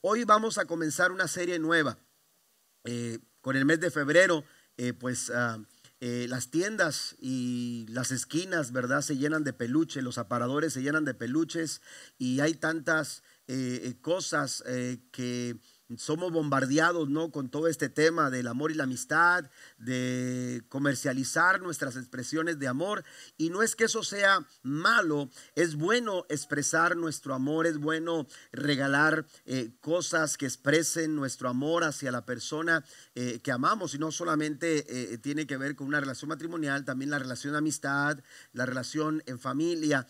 Hoy vamos a comenzar una serie nueva. Eh, con el mes de febrero, eh, pues ah, eh, las tiendas y las esquinas, ¿verdad? Se llenan de peluches, los aparadores se llenan de peluches y hay tantas cosas que somos bombardeados ¿no? con todo este tema del amor y la amistad, de comercializar nuestras expresiones de amor. Y no es que eso sea malo, es bueno expresar nuestro amor, es bueno regalar eh, cosas que expresen nuestro amor hacia la persona eh, que amamos. Y no solamente eh, tiene que ver con una relación matrimonial, también la relación de amistad, la relación en familia.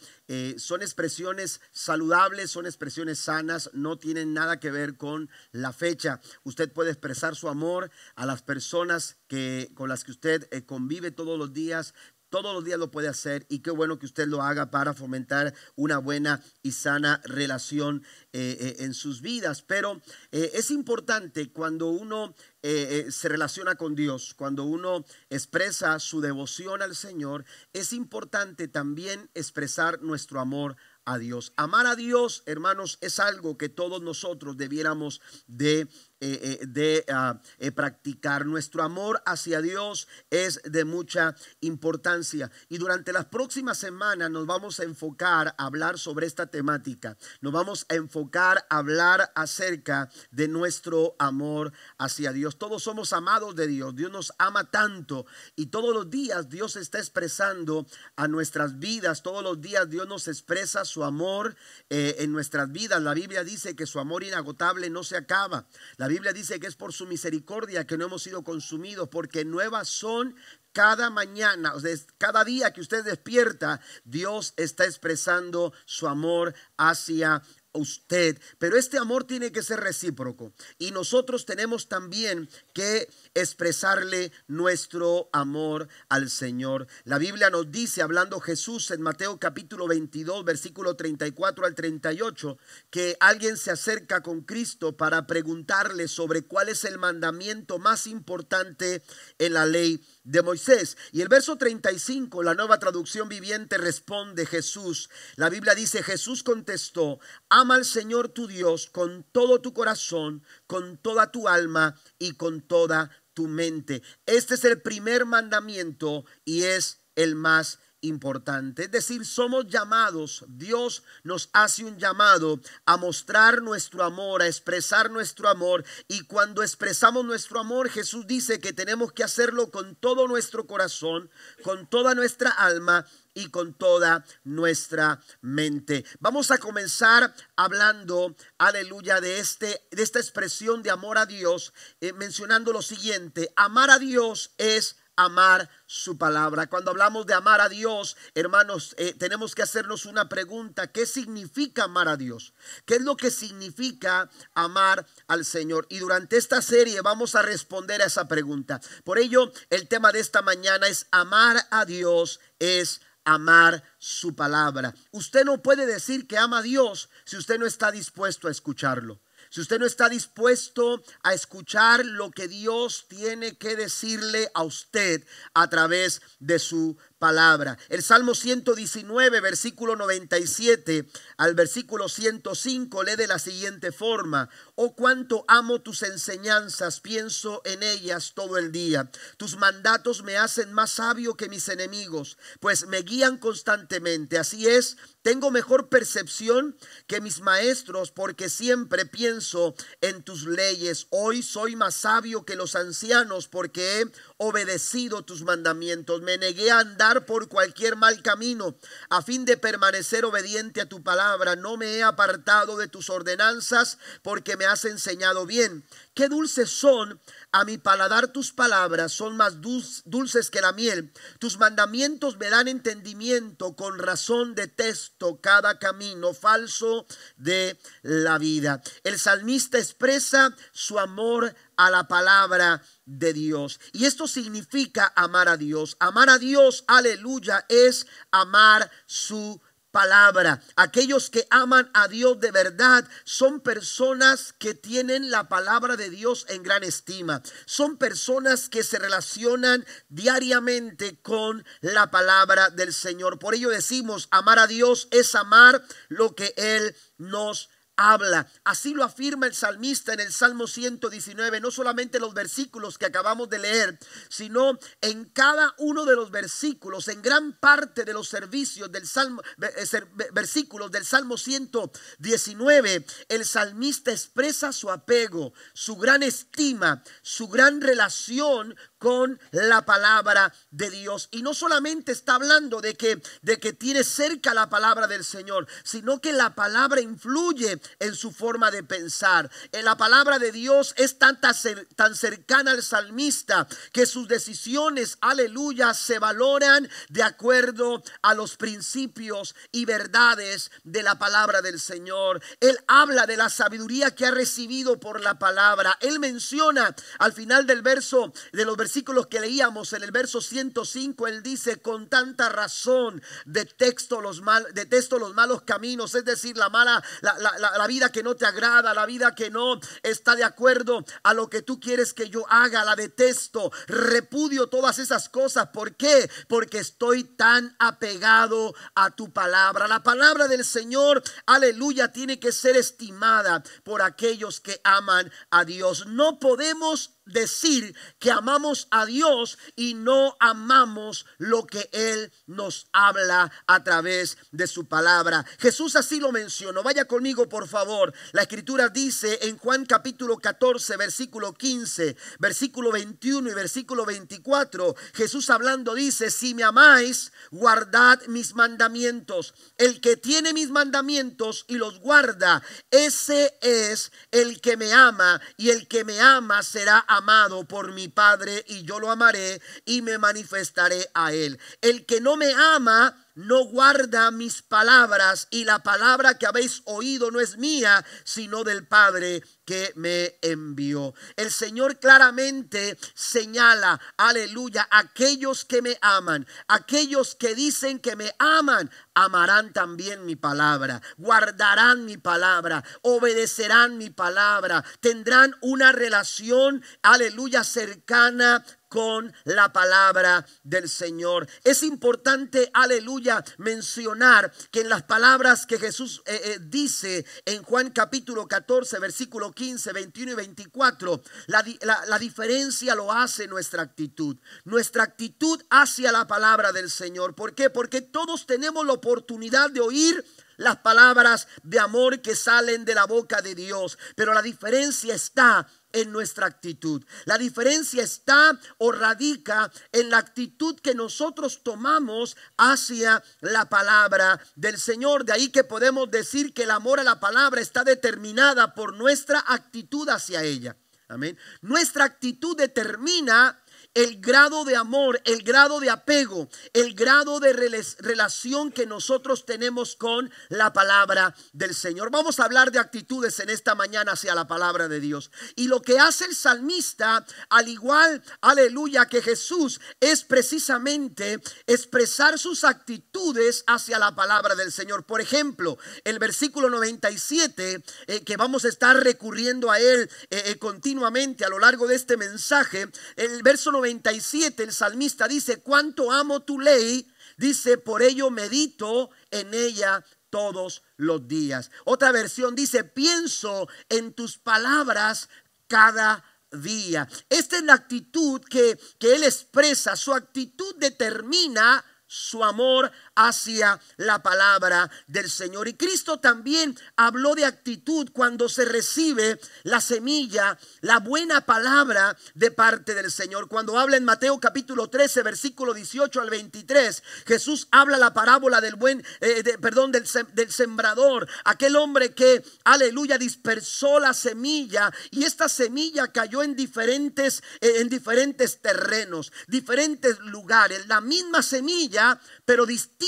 son expresiones saludables, son expresiones sanas, no tienen nada que ver con la fecha. Usted puede expresar su amor a las personas que, con las que usted eh, convive todos los días, todos los días lo puede hacer y qué bueno que usted lo haga para fomentar una buena y sana relación eh, eh, en sus vidas. Pero es importante cuando uno se relaciona con Dios, cuando uno expresa su devoción al Señor, es importante también expresar nuestro amor a Dios. Amar a Dios, hermanos, es algo que todos nosotros debiéramos de eh, eh, de ah, eh, practicar. Nuestro amor hacia Dios es de mucha importancia. Y durante las próximas semanas nos vamos a enfocar a hablar sobre esta temática. Nos vamos a enfocar a hablar acerca de nuestro amor hacia Dios. Todos somos amados de Dios. Dios nos ama tanto. Y todos los días Dios está expresando a nuestras vidas. Todos los días Dios nos expresa su amor en nuestras vidas. La Biblia dice que su amor inagotable no se acaba. La la Biblia dice que es por su misericordia que no hemos sido consumidos, porque nuevas son cada mañana, o cada día que usted despierta, Dios está expresando su amor hacia usted, pero este amor tiene que ser recíproco y nosotros tenemos también que expresarle nuestro amor al Señor. La Biblia nos dice, hablando Jesús en Mateo capítulo 22, versículo 34 al 38, que alguien se acerca con Cristo para preguntarle sobre cuál es el mandamiento más importante en la ley de Moisés. Y el verso 35, la nueva traducción viviente responde Jesús. La Biblia dice, Jesús contestó, ama al Señor tu Dios con todo tu corazón, con toda tu alma y con toda tu mente. Este es el primer mandamiento y es el más importante. Es decir, somos llamados, Dios nos hace un llamado a mostrar nuestro amor, a expresar nuestro amor. Y cuando expresamos nuestro amor, Jesús dice que tenemos que hacerlo con todo nuestro corazón, con toda nuestra alma y con toda nuestra mente. Vamos a comenzar hablando, aleluya, de, este, de esta expresión de amor a Dios, eh, mencionando lo siguiente, amar a Dios es amar su palabra. Cuando hablamos de amar a Dios, hermanos, eh, tenemos que hacernos una pregunta. ¿Qué significa amar a Dios? ¿Qué es lo que significa amar al Señor? Y durante esta serie vamos a responder a esa pregunta. Por ello, el tema de esta mañana es amar a Dios es amar su palabra. Usted no puede decir que ama a Dios si usted no está dispuesto a escucharlo. Si usted no está dispuesto a escuchar lo que Dios tiene que decirle a usted a través de su palabra. El Salmo 119, versículo 97 al versículo 105 lee de la siguiente forma, oh cuánto amo tus enseñanzas, pienso en ellas todo el día. Tus mandatos me hacen más sabio que mis enemigos, pues me guían constantemente. Así es, tengo mejor percepción que mis maestros porque siempre pienso en tus leyes. Hoy soy más sabio que los ancianos porque he obedecido tus mandamientos, me negué a andar por cualquier mal camino, a fin de permanecer obediente a tu palabra, no me he apartado de tus ordenanzas, porque me has enseñado bien. Qué dulces son a mi paladar tus palabras son más dulces que la miel. Tus mandamientos me dan entendimiento. Con razón detesto cada camino falso de la vida. El salmista expresa su amor a la palabra de Dios. Y esto significa amar a Dios. Amar a Dios, aleluya, es amar su palabra palabra. Aquellos que aman a Dios de verdad son personas que tienen la palabra de Dios en gran estima. Son personas que se relacionan diariamente con la palabra del Señor. Por ello decimos, amar a Dios es amar lo que Él nos habla. Así lo afirma el salmista en el Salmo 119, no solamente los versículos que acabamos de leer, sino en cada uno de los versículos, en gran parte de los servicios del Salmo eh, versículos del Salmo 119, el salmista expresa su apego, su gran estima, su gran relación con la palabra de Dios. Y no solamente está hablando de que, de que tiene cerca la palabra del Señor, sino que la palabra influye en su forma de pensar. Eh, la palabra de Dios es tan, tan cercana al salmista que sus decisiones, aleluya, se valoran de acuerdo a los principios y verdades de la palabra del Señor. Él habla de la sabiduría que ha recibido por la palabra. Él menciona al final del verso de los versículos versículos que leíamos en el verso 105, él dice, con tanta razón detesto los, mal, detesto los malos caminos, es decir, la mala, la, la, la, vida que no te agrada, la vida que no está de acuerdo a lo que tú quieres que yo haga, la detesto, repudio todas esas cosas. ¿Por qué? Porque estoy tan apegado a tu palabra. La palabra del Señor, aleluya, tiene que ser estimada por aquellos que aman a Dios. No podemos decir que amamos a Dios y no amamos lo que Él nos habla a través de su palabra. Jesús así lo mencionó. Vaya conmigo, por favor. La escritura dice en Juan capítulo 14, versículo 15, versículo 21 y versículo 24, Jesús hablando dice, si me amáis, guardad mis mandamientos. El que tiene mis mandamientos y los guarda, ese es el que me ama y el que me ama será amado amado por mi Padre y yo lo amaré y me manifestaré a él. El que no me ama, no guarda mis palabras y la palabra que habéis oído no es mía, sino del Padre que me envió. El Señor claramente señala, aleluya, aquellos que me aman, aquellos que dicen que me aman, amarán también mi palabra, guardarán mi palabra, obedecerán mi palabra, tendrán una relación, aleluya, cercana con la palabra del Señor. Es importante, aleluya, mencionar que en las palabras que Jesús eh, eh, dice en Juan capítulo 14, versículo 15, 21 y 24, la, la, la diferencia lo hace nuestra actitud, nuestra actitud hacia la palabra del Señor. ¿Por qué? Porque todos tenemos la oportunidad de oír las palabras de amor que salen de la boca de Dios. Pero la diferencia está en nuestra actitud. La diferencia está o radica en la actitud que nosotros tomamos hacia la palabra del Señor. De ahí que podemos decir que el amor a la palabra está determinada por nuestra actitud hacia ella. Amén. Nuestra actitud determina el grado de amor, el grado de apego, el grado de relación que nosotros tenemos con la palabra del Señor. Vamos a hablar de actitudes en esta mañana hacia la palabra de Dios. Y lo que hace el salmista, al igual, aleluya, que Jesús, es precisamente expresar sus actitudes hacia la palabra del Señor. Por ejemplo, el versículo 97, eh, que vamos a estar recurriendo a él eh, eh, continuamente a lo largo de este mensaje, el verso 97 37 el salmista dice, cuánto amo tu ley, dice, por ello medito en ella todos los días. Otra versión dice, pienso en tus palabras cada día. Esta es la actitud que, que él expresa, su actitud determina su amor hacia la palabra del Señor. Y Cristo también habló de actitud cuando se recibe la semilla, la buena palabra de parte del Señor. Cuando habla en Mateo capítulo 13, versículo 18 al 23, Jesús habla la parábola del buen, eh, perdón, del, sembrador, aquel hombre que, aleluya, dispersó la semilla y esta semilla cayó en diferentes, eh, en diferentes terrenos, diferentes lugares, la misma semilla, pero distinta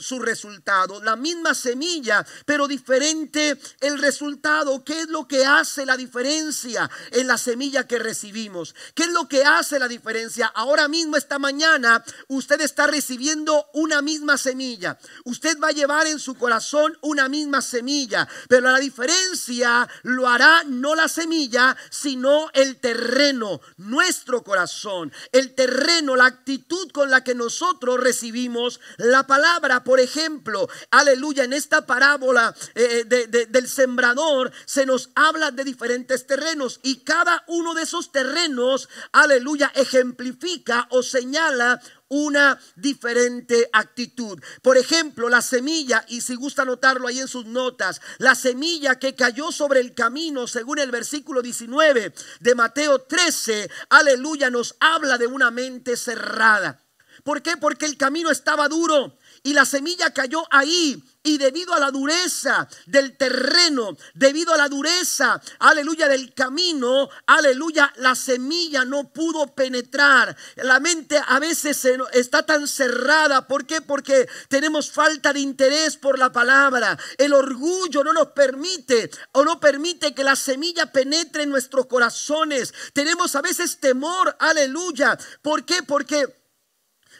su resultado, la misma semilla, pero diferente el resultado. ¿Qué es lo que hace la diferencia en la semilla que recibimos? ¿Qué es lo que hace la diferencia? Ahora mismo, esta mañana, usted está recibiendo una misma semilla. Usted va a llevar en su corazón una misma semilla, pero la diferencia lo hará no la semilla, sino el terreno, nuestro corazón, el terreno, la actitud con la que nosotros recibimos la palabra, por ejemplo, aleluya, en esta parábola eh, eh, del sembrador se nos habla de diferentes terrenos y cada uno de esos terrenos, aleluya, ejemplifica o señala una diferente actitud. Por ejemplo, la semilla, y si gusta notarlo ahí en sus notas, la semilla que cayó sobre el camino, según el versículo 19 de Mateo 13, aleluya, nos habla de una mente cerrada. ¿Por qué? Porque el camino estaba duro y la semilla cayó ahí. Y debido a la dureza del terreno, debido a la dureza, aleluya, del camino, aleluya, la semilla no pudo penetrar. La mente a veces está tan cerrada. ¿Por qué? Porque tenemos falta de interés por la palabra. El orgullo no nos permite o no permite que la semilla penetre en nuestros corazones. Tenemos a veces temor, aleluya. ¿Por qué? Porque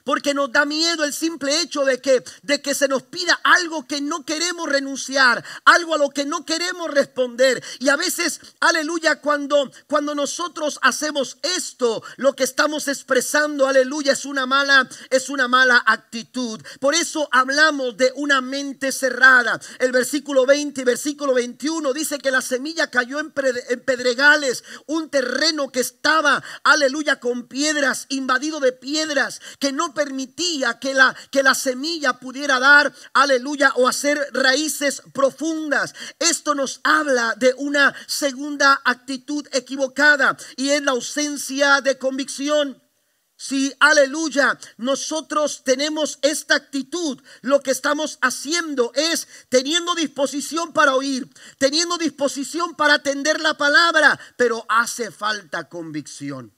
porque nos da miedo el simple hecho de que, de que se nos pida algo que no queremos renunciar, algo a lo que no queremos responder. Y a veces, aleluya, cuando, cuando nosotros hacemos esto, lo que estamos expresando, aleluya, es una mala, es una mala actitud. Por eso hablamos de una mente cerrada. El versículo 20 y versículo 21 dice que la semilla cayó en, en pedregales, un terreno que estaba, aleluya, con piedras, invadido de piedras, que no permitía que la, que la semilla pudiera dar, aleluya, o hacer raíces profundas. Esto nos habla de una segunda actitud equivocada y es la ausencia de convicción. Si, aleluya, nosotros tenemos esta actitud, lo que estamos haciendo es teniendo disposición para oír, teniendo disposición para atender la palabra, pero hace falta convicción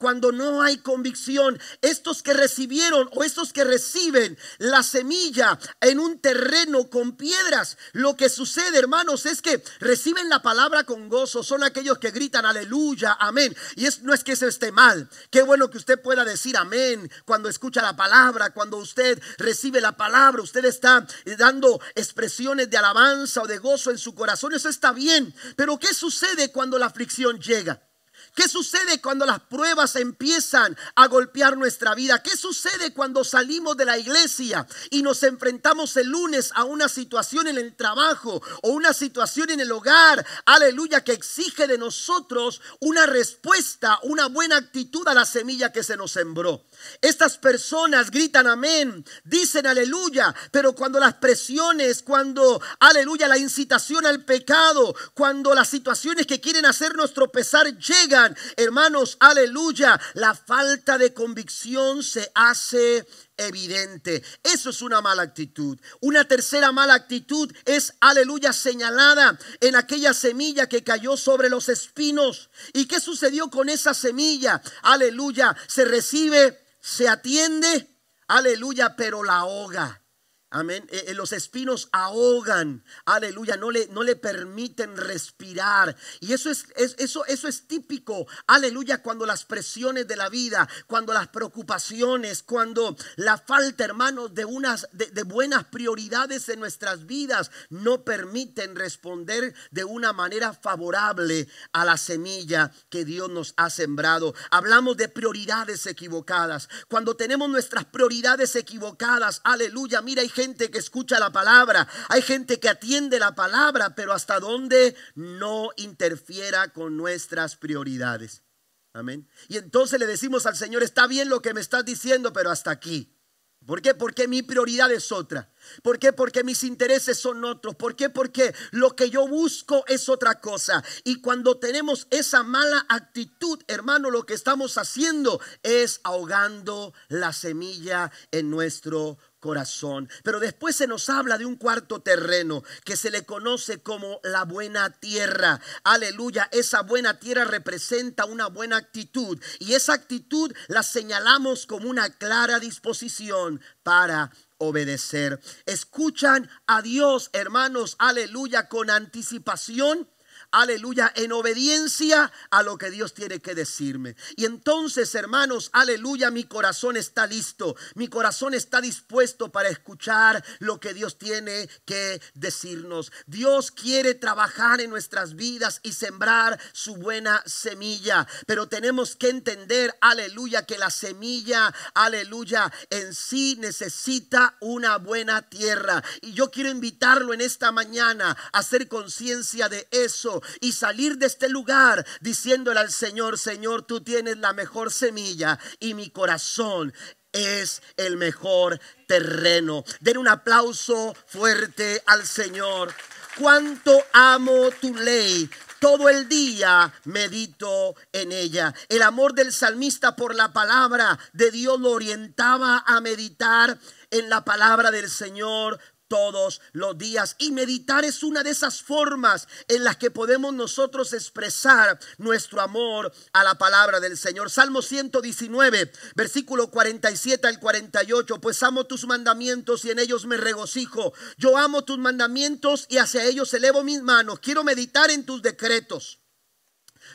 cuando no hay convicción. Estos que recibieron o estos que reciben la semilla en un terreno con piedras, lo que sucede, hermanos, es que reciben la palabra con gozo. Son aquellos que gritan aleluya, amén. Y es, no es que eso esté mal. Qué bueno que usted pueda decir amén cuando escucha la palabra, cuando usted recibe la palabra, usted está eh, dando expresiones de alabanza o de gozo en su corazón. Eso está bien. Pero ¿qué sucede cuando la aflicción llega? ¿Qué sucede cuando las pruebas empiezan a golpear nuestra vida? ¿Qué sucede cuando salimos de la iglesia y nos enfrentamos el lunes a una situación en el trabajo o una situación en el hogar? Aleluya, que exige de nosotros una respuesta, una buena actitud a la semilla que se nos sembró. Estas personas gritan amén, dicen aleluya, pero cuando las presiones, cuando aleluya, la incitación al pecado, cuando las situaciones que quieren hacernos tropezar llegan, Hermanos, aleluya, la falta de convicción se hace evidente. Eso es una mala actitud. Una tercera mala actitud es, aleluya, señalada en aquella semilla que cayó sobre los espinos. ¿Y qué sucedió con esa semilla? Aleluya, se recibe, se atiende, aleluya, pero la ahoga. Amén. Eh, eh, los espinos ahogan. Aleluya. No le, no le permiten respirar. Y eso es, eso, eso es típico. Aleluya. Cuando las presiones de la vida, cuando las preocupaciones, cuando la falta, hermanos, de unas de buenas prioridades en nuestras vidas no permiten responder de una manera favorable a la semilla que Dios nos ha sembrado. Hablamos de prioridades equivocadas. Cuando tenemos nuestras prioridades equivocadas, aleluya. Mira, y gente que escucha la palabra, hay gente que atiende la palabra, pero hasta dónde no interfiera con nuestras prioridades. Amén. Y entonces le decimos al Señor, está bien lo que me estás diciendo, pero hasta aquí. ¿Por qué? Porque mi prioridad es otra. ¿Por qué? Porque mis intereses son otros. ¿Por qué? Porque lo que yo busco es otra cosa. Y cuando tenemos esa mala actitud, hermano, lo que estamos haciendo es ahogando la semilla en nuestro corazón. Pero después se nos habla de un cuarto terreno que se le conoce como la buena tierra. Aleluya, esa buena tierra representa una buena actitud y esa actitud la señalamos como una clara disposición para obedecer. Escuchan a Dios, hermanos, aleluya, con anticipación aleluya, en obediencia a lo que Dios tiene que decirme. Y entonces, hermanos, aleluya, mi corazón está listo, mi corazón está dispuesto para escuchar lo que Dios tiene que decirnos. Dios quiere trabajar en nuestras vidas y sembrar su buena semilla, pero tenemos que entender, aleluya, que la semilla, aleluya, en sí necesita una buena tierra. Y yo quiero invitarlo en esta mañana a hacer conciencia de eso y salir de este lugar diciéndole al Señor, Señor, tú tienes la mejor semilla y mi corazón es el mejor terreno. Den un aplauso fuerte al Señor. Cuánto amo tu ley, todo el día medito en ella. El amor del salmista por la palabra de Dios lo orientaba a meditar en la palabra del Señor todos los días. Y meditar es una de esas formas en las que podemos nosotros expresar nuestro amor a la palabra del Señor. Salmo 119, versículo 47 al 48, pues amo tus mandamientos y en ellos me regocijo. Yo amo tus mandamientos y hacia ellos elevo mis manos. Quiero meditar en tus decretos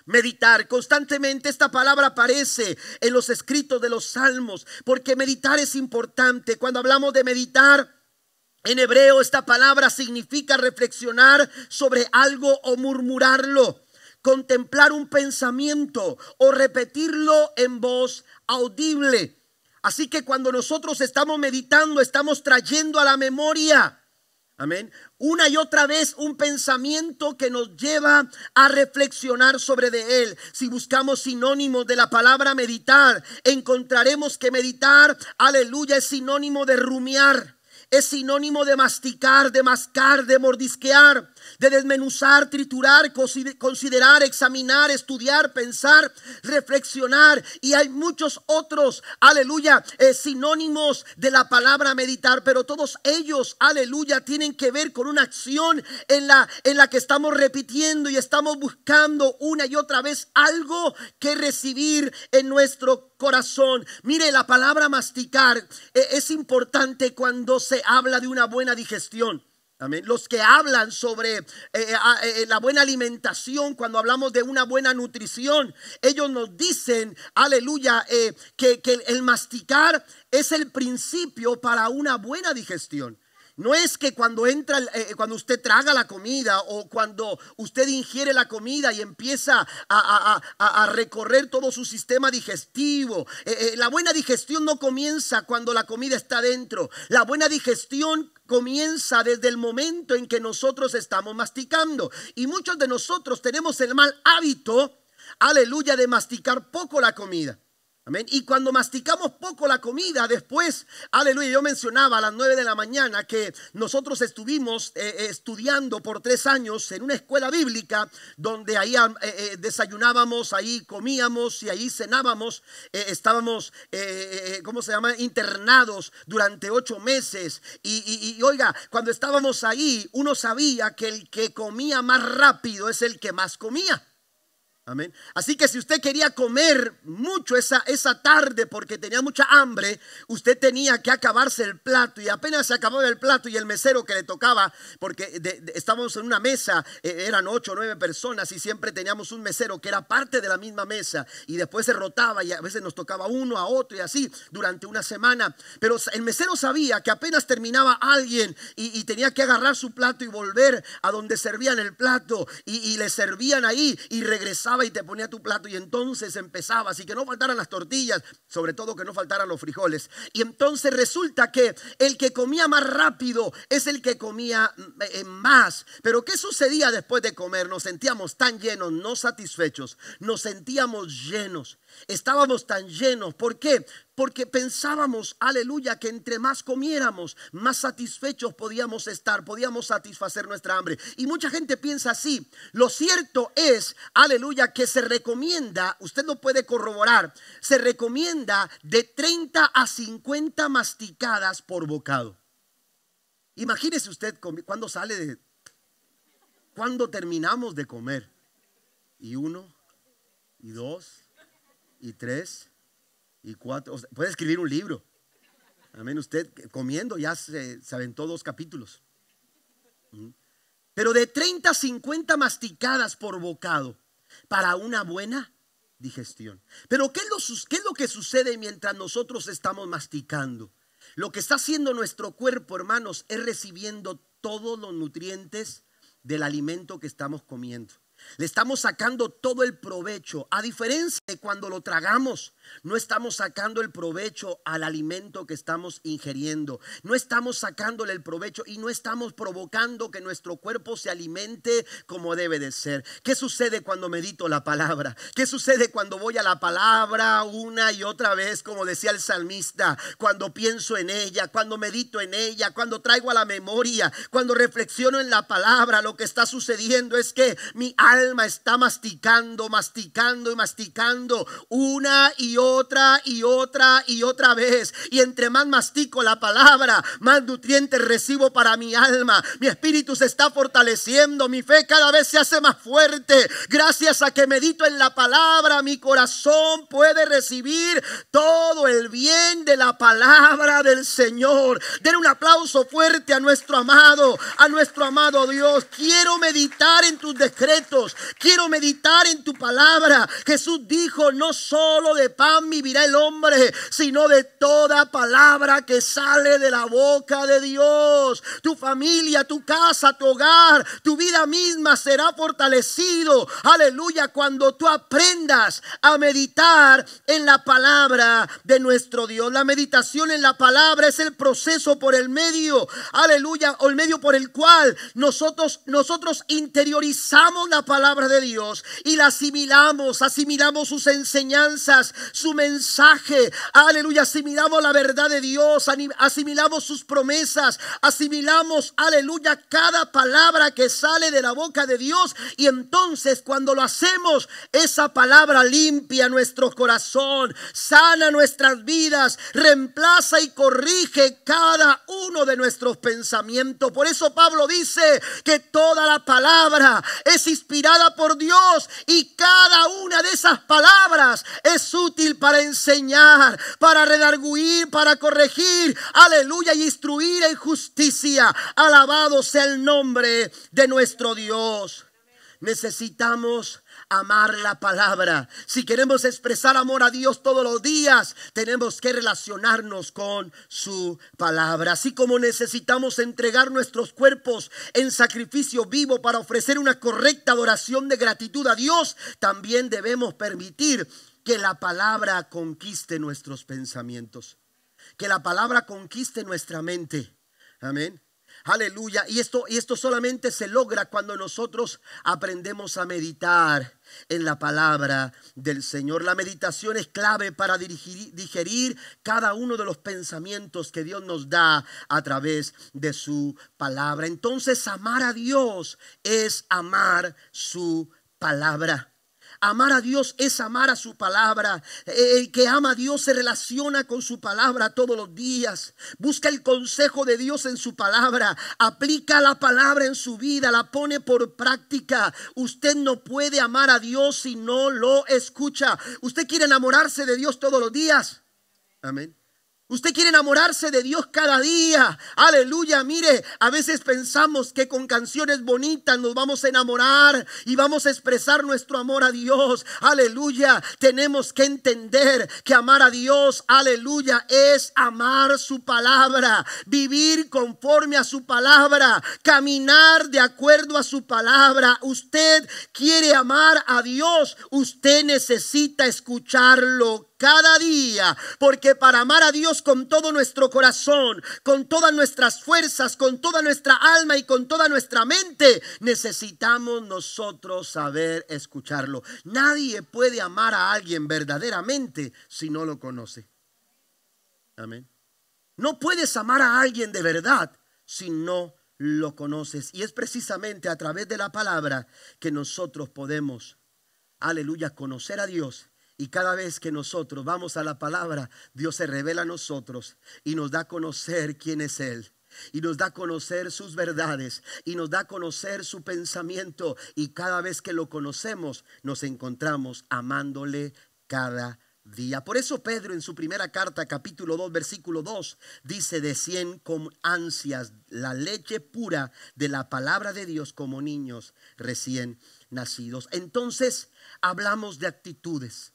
meditar. Constantemente esta palabra aparece en los escritos de los salmos, porque meditar es importante. Cuando hablamos de meditar, en hebreo esta palabra significa reflexionar sobre algo o murmurarlo, contemplar un pensamiento o repetirlo en voz audible. Así que cuando nosotros estamos meditando, estamos trayendo a la memoria, amén, una y otra vez un pensamiento que nos lleva a reflexionar sobre de él. Si buscamos sinónimos de la palabra meditar, encontraremos que meditar, aleluya, es sinónimo de rumiar es sinónimo de masticar, de mascar, de mordisquear de desmenuzar, triturar, considerar, examinar, estudiar, pensar, reflexionar. Y hay muchos otros, aleluya, eh, sinónimos de la palabra meditar, pero todos ellos, aleluya, tienen que ver con una acción en la, en la que estamos repitiendo y estamos buscando una y otra vez algo que recibir en nuestro corazón. Mire, la palabra masticar eh, es importante cuando se habla de una buena digestión. Los que hablan sobre eh, eh, ah, eh, la buena alimentación, cuando hablamos de una buena nutrición, ellos nos dicen, aleluya, que el masticar es el principio para una buena digestión. No es que cuando entra, eh, eh, cuando usted traga la comida o cuando usted ingiere la comida y empieza a, recorrer todo su sistema digestivo. Eh, la buena digestión no comienza cuando la comida está dentro. La buena digestión comienza desde el momento en que nosotros estamos masticando. Y muchos de nosotros tenemos el mal hábito, aleluya, de masticar poco la comida. Y cuando masticamos poco la comida, después, aleluya, yo mencionaba a las 9 de la mañana que nosotros estuvimos eh, eh, estudiando por tres años en una escuela bíblica donde ahí eh, desayunábamos, ahí comíamos y ahí cenábamos. estábamos, ¿cómo se llama? Internados durante ocho meses. Y, y oiga, cuando estábamos ahí, uno sabía que el que comía más rápido es el que más comía. Así que si usted quería comer mucho esa, esa tarde porque tenía mucha hambre, usted tenía que acabarse el plato y apenas se acabó el plato y el mesero que le tocaba, porque estábamos en una mesa, eh, eran ocho o nueve personas y siempre teníamos un mesero que era parte de la misma mesa y después se rotaba y a veces nos tocaba uno a otro y así durante una semana. Pero el mesero sabía que apenas terminaba alguien y, tenía que agarrar su plato y volver a donde servían el plato y, y le servían ahí y regresaba y te ponía tu plato y entonces empezabas y que no faltaran las tortillas, sobre todo que no faltaran los frijoles. Y entonces resulta que el que comía más rápido es el que comía mm, eh, eh, más. Pero ¿qué sucedía después de comer? Nos sentíamos tan llenos, no satisfechos, nos sentíamos llenos. Estábamos tan llenos. ¿Por qué? porque pensábamos, aleluya, que entre más comiéramos, más satisfechos podíamos estar, podíamos satisfacer nuestra hambre. Y mucha gente piensa así. Lo cierto es, aleluya, que se recomienda, usted lo puede corroborar, se recomienda de 30 a 50 masticadas por bocado. Imagínese usted cuando sale de, cuando terminamos de comer. Y uno, y dos, y tres y cuatro. puede escribir un libro. Amén. Usted comiendo ya se, aventó dos capítulos. Pero de 30 a 50 masticadas por bocado para una buena digestión. Pero ¿qué es, lo, ¿qué es lo que sucede mientras nosotros estamos masticando? Lo que está haciendo nuestro cuerpo, hermanos, es recibiendo todos los nutrientes del alimento que estamos comiendo. Le estamos sacando todo el provecho. A diferencia de cuando lo tragamos, no estamos sacando el provecho al alimento que estamos ingiriendo. No estamos sacándole el provecho y no estamos provocando que nuestro cuerpo se alimente como debe de ser. ¿Qué sucede cuando medito la palabra? ¿Qué sucede cuando voy a la palabra una y otra vez, como decía el salmista? Cuando pienso en ella, cuando medito en ella, cuando traigo a la memoria, cuando reflexiono en la palabra, lo que está sucediendo es que mi alma alma está masticando, masticando y masticando una y otra y otra y otra vez. Y entre más mastico la palabra, más nutrientes recibo para mi alma. Mi espíritu se está fortaleciendo, mi fe cada vez se hace más fuerte. Gracias a que medito en la palabra, mi corazón puede recibir todo el bien de la palabra del Señor. Den un aplauso fuerte a nuestro amado, a nuestro amado Dios. Quiero meditar en tus decretos Quiero meditar en tu palabra. Jesús dijo, no solo de pan vivirá el hombre, sino de toda palabra que sale de la boca de Dios. Tu familia, tu casa, tu hogar, tu vida misma será fortalecido. Aleluya, cuando tú aprendas a meditar en la palabra de nuestro Dios. La meditación en la palabra es el proceso por el medio, aleluya, o el medio por el cual nosotros nosotros interiorizamos la palabra de Dios y la asimilamos, asimilamos sus enseñanzas, su mensaje, aleluya, asimilamos la verdad de Dios, asimilamos sus promesas, asimilamos, aleluya, cada palabra que sale de la boca de Dios y entonces cuando lo hacemos, esa palabra limpia nuestro corazón, sana nuestras vidas, reemplaza y corrige cada uno de nuestros pensamientos. Por eso Pablo dice que toda la palabra es inspirada Mirada por Dios y cada una de esas palabras es útil para enseñar, para redarguir, para corregir, aleluya, y instruir en justicia. Alabado sea el nombre de nuestro Dios. Necesitamos amar la palabra. Si queremos expresar amor a Dios todos los días, tenemos que relacionarnos con su palabra. Así como necesitamos entregar nuestros cuerpos en sacrificio vivo para ofrecer una correcta adoración de gratitud a Dios, también debemos permitir que la palabra conquiste nuestros pensamientos, que la palabra conquiste nuestra mente. Amén. Aleluya. Y esto, y esto solamente se logra cuando nosotros aprendemos a meditar en la palabra del Señor. La meditación es clave para digerir cada uno de los pensamientos que Dios nos da a través de su palabra. Entonces, amar a Dios es amar su palabra. Amar a Dios es amar a su palabra. Eh, el que ama a Dios se relaciona con su palabra todos los días. Busca el consejo de Dios en su palabra. Aplica la palabra en su vida. La pone por práctica. Usted no puede amar a Dios si no lo escucha. Usted quiere enamorarse de Dios todos los días. Amén. Usted quiere enamorarse de Dios cada día. Aleluya, mire, a veces pensamos que con canciones bonitas nos vamos a enamorar y vamos a expresar nuestro amor a Dios. Aleluya, tenemos que entender que amar a Dios, aleluya, es amar su palabra, vivir conforme a su palabra, caminar de acuerdo a su palabra. Usted quiere amar a Dios, usted necesita escucharlo cada día, porque para amar a Dios con todo nuestro corazón, con todas nuestras fuerzas, con toda nuestra alma y con toda nuestra mente, necesitamos nosotros saber escucharlo. Nadie puede amar a alguien verdaderamente si no lo conoce. Amén. No puedes amar a alguien de verdad si no lo conoces. Y es precisamente a través de la palabra que nosotros podemos, aleluya, conocer a Dios y cada vez que nosotros vamos a la palabra, Dios se revela a nosotros y nos da a conocer quién es Él y nos da a conocer sus verdades y nos da a conocer su pensamiento y cada vez que lo conocemos nos encontramos amándole cada día. Por eso Pedro en su primera carta capítulo 2 versículo 2 dice decían con ansias la leche pura de la palabra de Dios como niños recién nacidos. Entonces hablamos de actitudes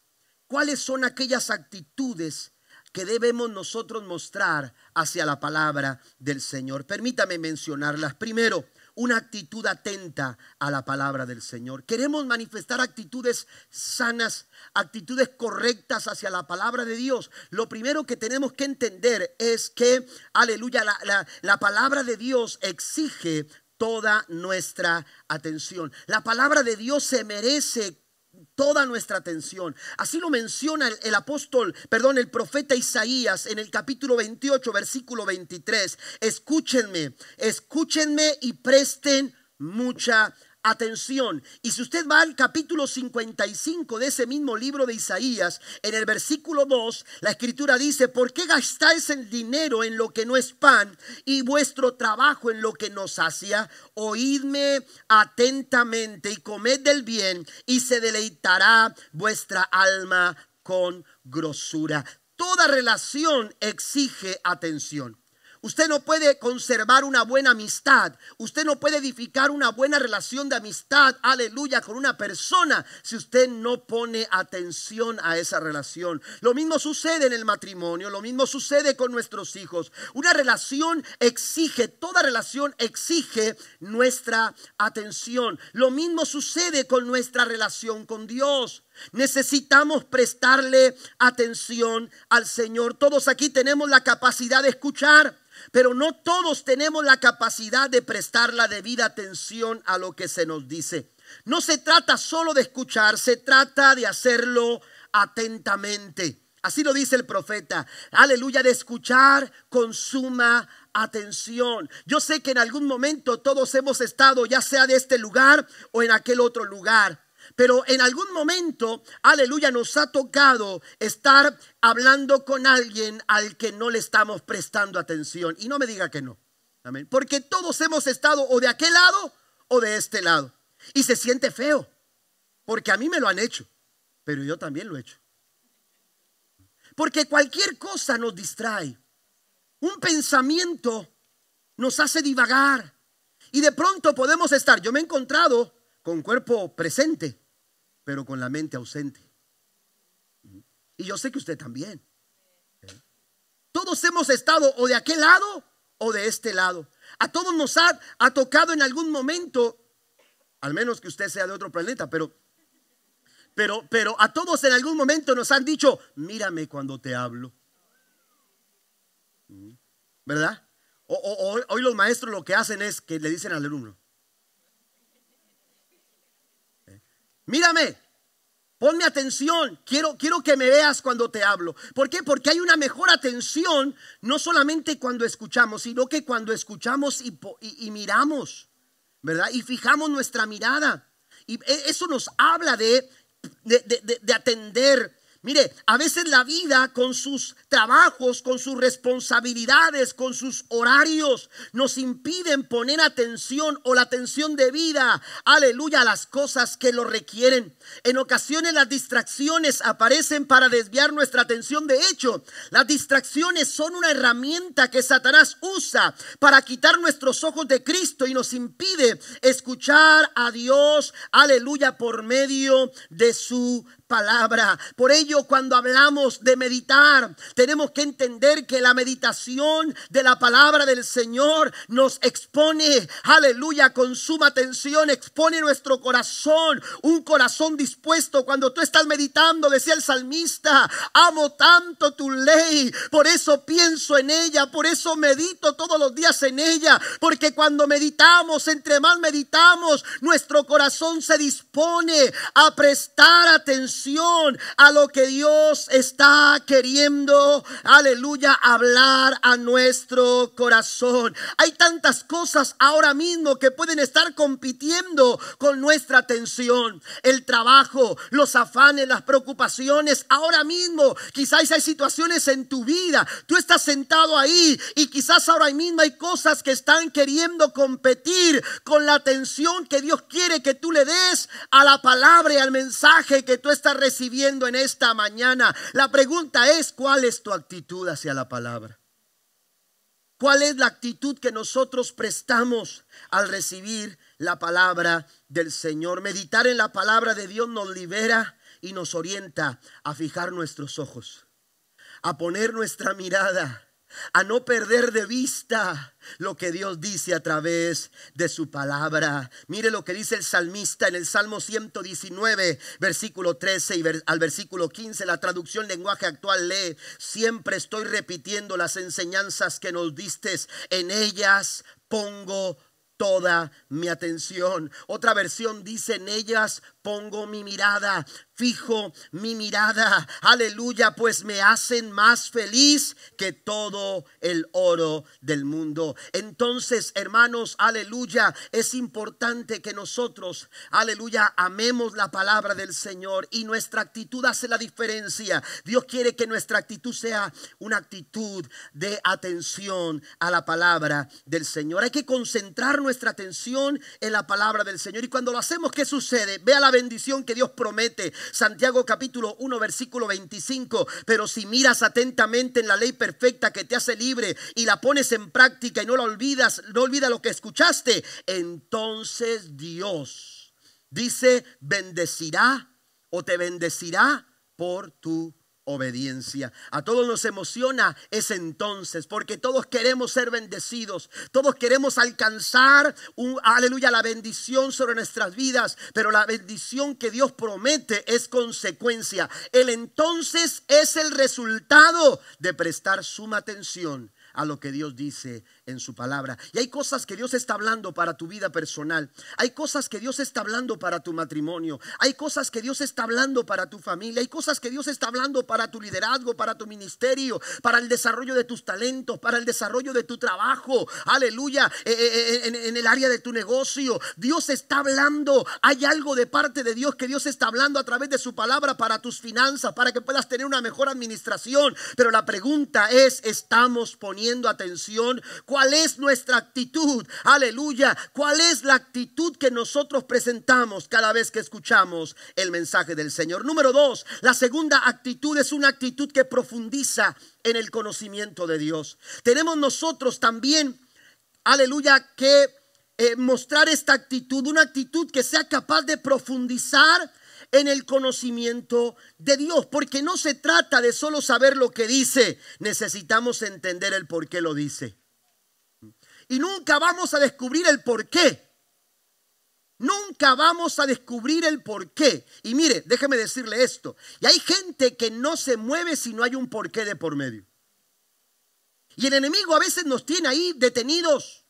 ¿Cuáles son aquellas actitudes que debemos nosotros mostrar hacia la palabra del Señor? Permítame mencionarlas. Primero, una actitud atenta a la palabra del Señor. Queremos manifestar actitudes sanas, actitudes correctas hacia la palabra de Dios. Lo primero que tenemos que entender es que, aleluya, la, la palabra de Dios exige toda nuestra atención. La palabra de Dios se merece toda nuestra atención. Así lo menciona el, apóstol, perdón, el profeta Isaías en el capítulo 28, versículo 23. Escúchenme, escúchenme y presten mucha atención Atención, y si usted va al capítulo 55 de ese mismo libro de Isaías, en el versículo 2, la escritura dice, ¿por qué gastáis el dinero en lo que no es pan y vuestro trabajo en lo que no sacia? Oídme atentamente y comed del bien y se deleitará vuestra alma con grosura. Toda relación exige atención. Usted no puede conservar una buena amistad. Usted no puede edificar una buena relación de amistad, aleluya, con una persona si usted no pone atención a esa relación. Lo mismo sucede en el matrimonio, lo mismo sucede con nuestros hijos. Una relación exige, toda relación exige nuestra atención. Lo mismo sucede con nuestra relación con Dios. Necesitamos prestarle atención al Señor. Todos aquí tenemos la capacidad de escuchar, pero no todos tenemos la capacidad de prestar la debida atención a lo que se nos dice. No se trata solo de escuchar, se trata de hacerlo atentamente. Así lo dice el profeta. Aleluya, de escuchar con suma atención. Yo sé que en algún momento todos hemos estado, ya sea de este lugar o en aquel otro lugar pero en algún momento, aleluya, nos ha tocado estar hablando con alguien al que no le estamos prestando atención. Y no me diga que no. Amén. Porque todos hemos estado o de aquel lado o de este lado. Y se siente feo. Porque a mí me lo han hecho. Pero yo también lo he hecho. Porque cualquier cosa nos distrae. Un pensamiento nos hace divagar. Y de pronto podemos estar, yo me he encontrado con cuerpo presente, pero con la mente ausente. Y yo sé que usted también. ¿eh? Todos hemos estado o de aquel lado o de este lado. A todos nos ha, tocado en algún momento, al menos que usted sea de otro planeta, pero, pero, pero a todos en algún momento nos han dicho, mírame cuando te hablo. ¿Mm? ¿Verdad? hoy los maestros lo que hacen es que le dicen al alumno, Mírame, ponme atención, quiero, quiero que me veas cuando te hablo. ¿Por qué? Porque hay una mejor atención, no solamente cuando escuchamos, sino que cuando escuchamos y, miramos, ¿verdad? Y fijamos nuestra mirada. Y e, eso nos habla de, de, de, de atender Mire, a veces la vida con sus trabajos, con sus responsabilidades, con sus horarios, nos impiden poner atención o la atención debida, aleluya, a las cosas que lo requieren. En ocasiones las distracciones aparecen para desviar nuestra atención. De hecho, las distracciones son una herramienta que Satanás usa para quitar nuestros ojos de Cristo y nos impide escuchar a Dios, aleluya, por medio de su palabra. Por ello, cuando hablamos de meditar, tenemos que entender que la meditación de la palabra del Señor nos expone, aleluya, con suma atención, expone nuestro corazón, un corazón dispuesto. Cuando tú estás meditando, decía el salmista, amo tanto tu ley, por eso pienso en ella, por eso medito todos los días en ella, porque cuando meditamos, entre más meditamos, nuestro corazón se dispone a prestar atención a lo que Dios está queriendo, aleluya, hablar a nuestro corazón. Hay tantas cosas ahora mismo que pueden estar compitiendo con nuestra atención. El trabajo, los afanes, las preocupaciones. Ahora mismo quizás hay situaciones en tu vida. Tú estás sentado ahí y quizás ahora mismo hay cosas que están queriendo competir con la atención que Dios quiere que tú le des a la palabra y al mensaje que tú estás recibiendo en esta mañana. La pregunta es, ¿cuál es tu actitud hacia la palabra? ¿Cuál es la actitud que nosotros prestamos al recibir la palabra del Señor? Meditar en la palabra de Dios nos libera y nos orienta a fijar nuestros ojos, a poner nuestra mirada a no perder de vista lo que Dios dice a través de su palabra. Mire lo que dice el salmista en el Salmo 119, versículo 13 y al versículo 15. La traducción lenguaje actual lee, siempre estoy repitiendo las enseñanzas que nos distes en ellas pongo toda mi atención. Otra versión dice, en ellas pongo mi mirada, fijo mi mirada, aleluya, pues me hacen más feliz que todo el oro del mundo. Entonces, hermanos, aleluya, es importante que nosotros, aleluya, amemos la palabra del Señor y nuestra actitud hace la diferencia. Dios quiere que nuestra actitud sea una actitud de atención a la palabra del Señor. Hay que concentrar nuestra atención en la palabra del Señor y cuando lo hacemos, ¿qué sucede? Vea la bendición que Dios promete. Santiago capítulo 1, versículo 25. Pero si miras atentamente en la ley perfecta que te hace libre y la pones en práctica y no la olvidas, no olvida lo que escuchaste, entonces Dios dice, bendecirá o te bendecirá por tu obediencia. A todos nos emociona ese entonces, porque todos queremos ser bendecidos, todos queremos alcanzar, un, aleluya, la bendición sobre nuestras vidas, pero la bendición que Dios promete es consecuencia. El entonces es el resultado de prestar suma atención a lo que Dios dice en su palabra. Y hay cosas que Dios está hablando para tu vida personal. Hay cosas que Dios está hablando para tu matrimonio. Hay cosas que Dios está hablando para tu familia. Hay cosas que Dios está hablando para tu liderazgo, para tu ministerio, para el desarrollo de tus talentos, para el desarrollo de tu trabajo. Aleluya. Eh, eh, eh, en, el área de tu negocio. Dios está hablando. Hay algo de parte de Dios que Dios está hablando a través de su palabra para tus finanzas, para que puedas tener una mejor administración. Pero la pregunta es, ¿estamos poniendo atención? cuál es nuestra actitud. Aleluya, cuál es la actitud que nosotros presentamos cada vez que escuchamos el mensaje del Señor. Número dos, la segunda actitud es una actitud que profundiza en el conocimiento de Dios. Tenemos nosotros también, aleluya, que eh, mostrar esta actitud, una actitud que sea capaz de profundizar en el conocimiento de Dios, porque no se trata de solo saber lo que dice, necesitamos entender el por qué lo dice y nunca vamos a descubrir el por qué. Nunca vamos a descubrir el porqué. Y mire, déjeme decirle esto. Y hay gente que no se mueve si no hay un porqué de por medio. Y el enemigo a veces nos tiene ahí detenidos,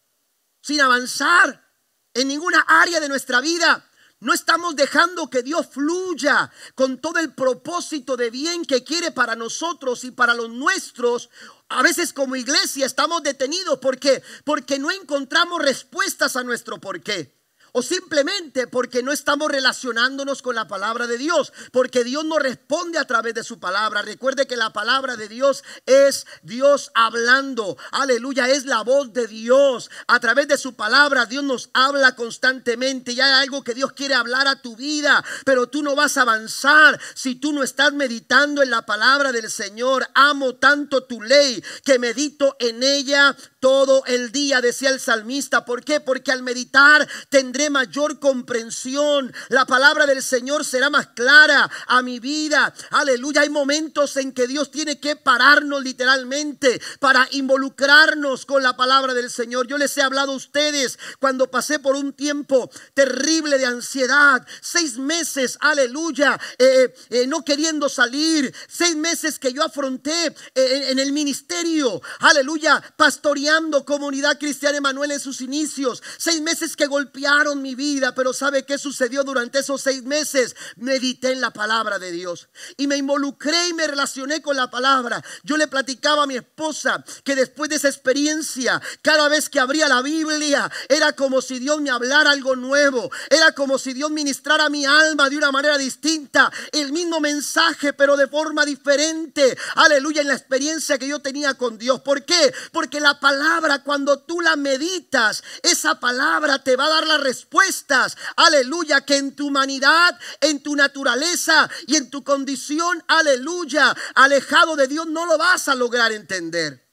sin avanzar en ninguna área de nuestra vida. No estamos dejando que Dios fluya con todo el propósito de bien que quiere para nosotros y para los nuestros a veces como iglesia estamos detenidos. ¿Por qué? Porque no encontramos respuestas a nuestro por qué o simplemente porque no estamos relacionándonos con la palabra de Dios, porque Dios nos responde a través de su palabra. Recuerde que la palabra de Dios es Dios hablando, aleluya, es la voz de Dios. A través de su palabra Dios nos habla constantemente y hay algo que Dios quiere hablar a tu vida, pero tú no vas a avanzar si tú no estás meditando en la palabra del Señor. Amo tanto tu ley que medito en ella todo el día, decía el salmista. ¿Por qué? Porque al meditar tendré mayor comprensión. La palabra del Señor será más clara a mi vida. Aleluya. Hay momentos en que Dios tiene que pararnos literalmente para involucrarnos con la palabra del Señor. Yo les he hablado a ustedes cuando pasé por un tiempo terrible de ansiedad. Seis meses, aleluya, eh, eh, no queriendo salir. Seis meses que yo afronté eh, en el ministerio. Aleluya, pastoreando comunidad cristiana Emanuel en sus inicios. Seis meses que golpearon mi vida, pero ¿sabe qué sucedió durante esos seis meses? Medité en la palabra de Dios y me involucré y me relacioné con la palabra. Yo le platicaba a mi esposa que después de esa experiencia, cada vez que abría la Biblia, era como si Dios me hablara algo nuevo, era como si Dios ministrara mi alma de una manera distinta, el mismo mensaje, pero de forma diferente. Aleluya, en la experiencia que yo tenía con Dios. ¿Por qué? Porque la palabra palabra, cuando tú la meditas, esa palabra te va a dar las respuestas. Aleluya, que en tu humanidad, en tu naturaleza y en tu condición, aleluya, alejado de Dios, no lo vas a lograr entender.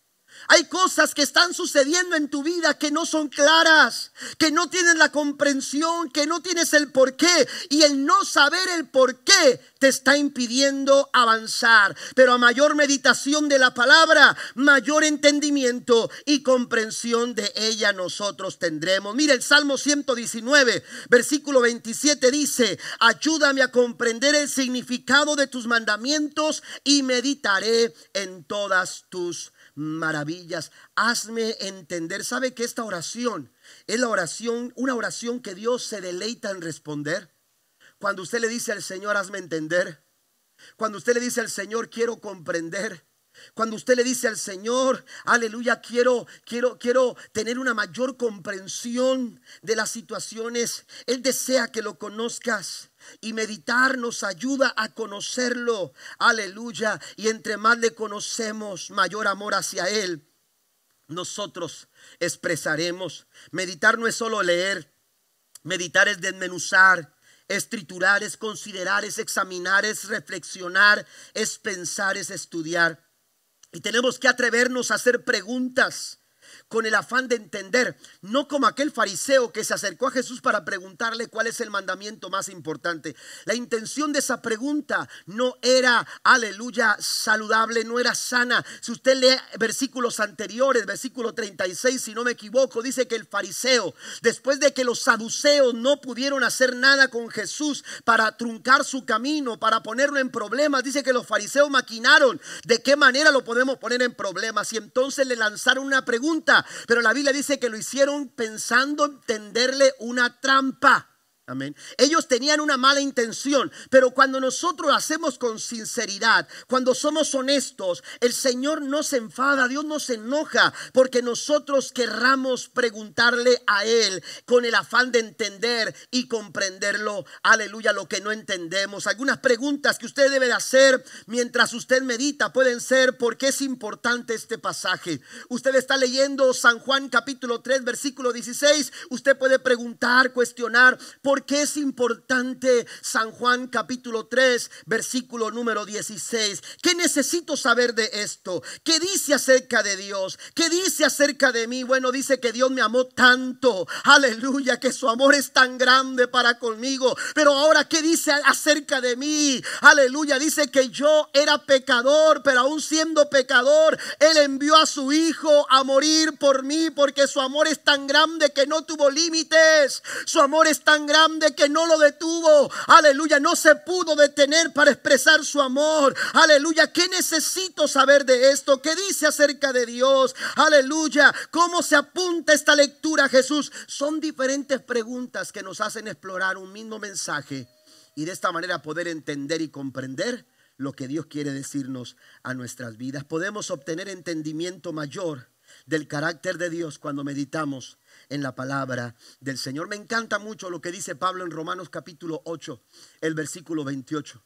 Hay cosas que están sucediendo en tu vida que no son claras, que no tienes la comprensión, que no tienes el por qué. Y el no saber el por qué te está impidiendo avanzar. Pero a mayor meditación de la palabra, mayor entendimiento y comprensión de ella nosotros tendremos. Mira el Salmo 119, versículo 27 dice, ayúdame a comprender el significado de tus mandamientos y meditaré en todas tus maravillas. Hazme entender. ¿Sabe que esta oración es la oración, una oración que Dios se deleita en responder? Cuando usted le dice al Señor, hazme entender. Cuando usted le dice al Señor, quiero comprender. Cuando usted le dice al Señor, aleluya, quiero, quiero, quiero tener una mayor comprensión de las situaciones. Él desea que lo conozcas. Y meditar nos ayuda a conocerlo. Aleluya. Y entre más le conocemos, mayor amor hacia Él nosotros expresaremos. Meditar no es solo leer. Meditar es desmenuzar, es triturar, es considerar, es examinar, es reflexionar, es pensar, es estudiar. Y tenemos que atrevernos a hacer preguntas con el afán de entender, no como aquel fariseo que se acercó a Jesús para preguntarle cuál es el mandamiento más importante. La intención de esa pregunta no era, aleluya, saludable, no era sana. Si usted lee versículos anteriores, versículo 36, si no me equivoco, dice que el fariseo, después de que los saduceos no pudieron hacer nada con Jesús para truncar su camino, para ponerlo en problemas, dice que los fariseos maquinaron de qué manera lo podemos poner en problemas. Y entonces le lanzaron una pregunta pero la Biblia dice que lo hicieron pensando tenderle una trampa. Amén. Ellos tenían una mala intención, pero cuando nosotros hacemos con sinceridad, cuando somos honestos, el Señor no se enfada, Dios no se enoja, porque nosotros querramos preguntarle a Él con el afán de entender y comprenderlo. Aleluya, lo que no entendemos. Algunas preguntas que usted debe de hacer mientras usted medita pueden ser, ¿por qué es importante este pasaje? Usted está leyendo San Juan capítulo 3, versículo 16, usted puede preguntar, cuestionar, ¿por que es importante San Juan capítulo 3, versículo número 16? ¿Qué necesito saber de esto? ¿Qué dice acerca de Dios? ¿Qué dice acerca de mí? Bueno, dice que Dios me amó tanto. Aleluya, que su amor es tan grande para conmigo. Pero ahora, ¿qué dice acerca de mí? Aleluya, dice que yo era pecador, pero aún siendo pecador, Él envió a su Hijo a morir por mí porque su amor es tan grande que no tuvo límites. Su amor es tan grande de que no lo detuvo. Aleluya, no se pudo detener para expresar su amor. Aleluya, ¿qué necesito saber de esto? ¿Qué dice acerca de Dios? Aleluya, ¿cómo se apunta esta lectura Jesús? Son diferentes preguntas que nos hacen explorar un mismo mensaje y de esta manera poder entender y comprender lo que Dios quiere decirnos a nuestras vidas. Podemos obtener entendimiento mayor del carácter de Dios cuando meditamos en la palabra del Señor. Me encanta mucho lo que dice Pablo en Romanos capítulo 8, el versículo 28.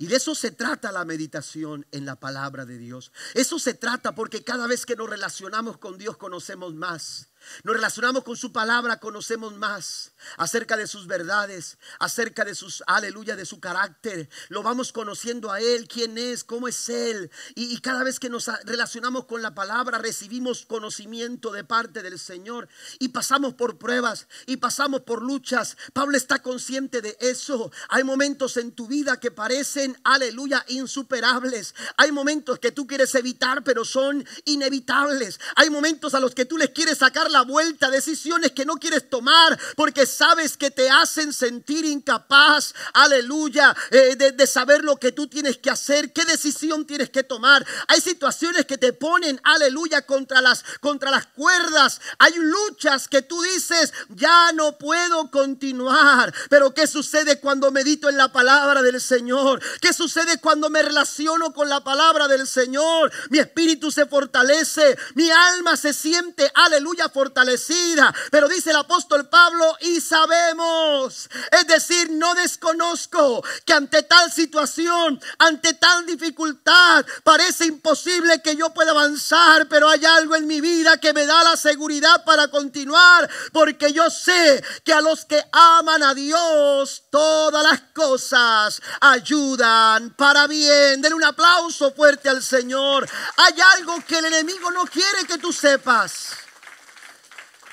Y de eso se trata la meditación en la palabra de Dios. Eso se trata porque cada vez que nos relacionamos con Dios conocemos más nos relacionamos con su palabra, conocemos más acerca de sus verdades, acerca de sus, aleluya, de su carácter. Lo vamos conociendo a Él, quién es, cómo es Él. Y, y, cada vez que nos relacionamos con la palabra, recibimos conocimiento de parte del Señor. Y pasamos por pruebas, y pasamos por luchas. Pablo está consciente de eso. Hay momentos en tu vida que parecen, aleluya, insuperables. Hay momentos que tú quieres evitar, pero son inevitables. Hay momentos a los que tú les quieres sacar la vuelta, decisiones que no quieres tomar porque sabes que te hacen sentir incapaz, aleluya, eh, de, saber lo que tú tienes que hacer, qué decisión tienes que tomar. Hay situaciones que te ponen, aleluya, contra las, contra las cuerdas. Hay luchas que tú dices, ya no puedo continuar. Pero ¿qué sucede cuando medito en la palabra del Señor? ¿Qué sucede cuando me relaciono con la palabra del Señor? Mi espíritu se fortalece, mi alma se siente, aleluya, fortalecida. Pero dice el apóstol Pablo, y sabemos, es decir, no desconozco que ante tal situación, ante tal dificultad, parece imposible que yo pueda avanzar, pero hay algo en mi vida que me da la seguridad para continuar, porque yo sé que a los que aman a Dios, todas las cosas ayudan para bien. Denle un aplauso fuerte al Señor. Hay algo que el enemigo no quiere que tú sepas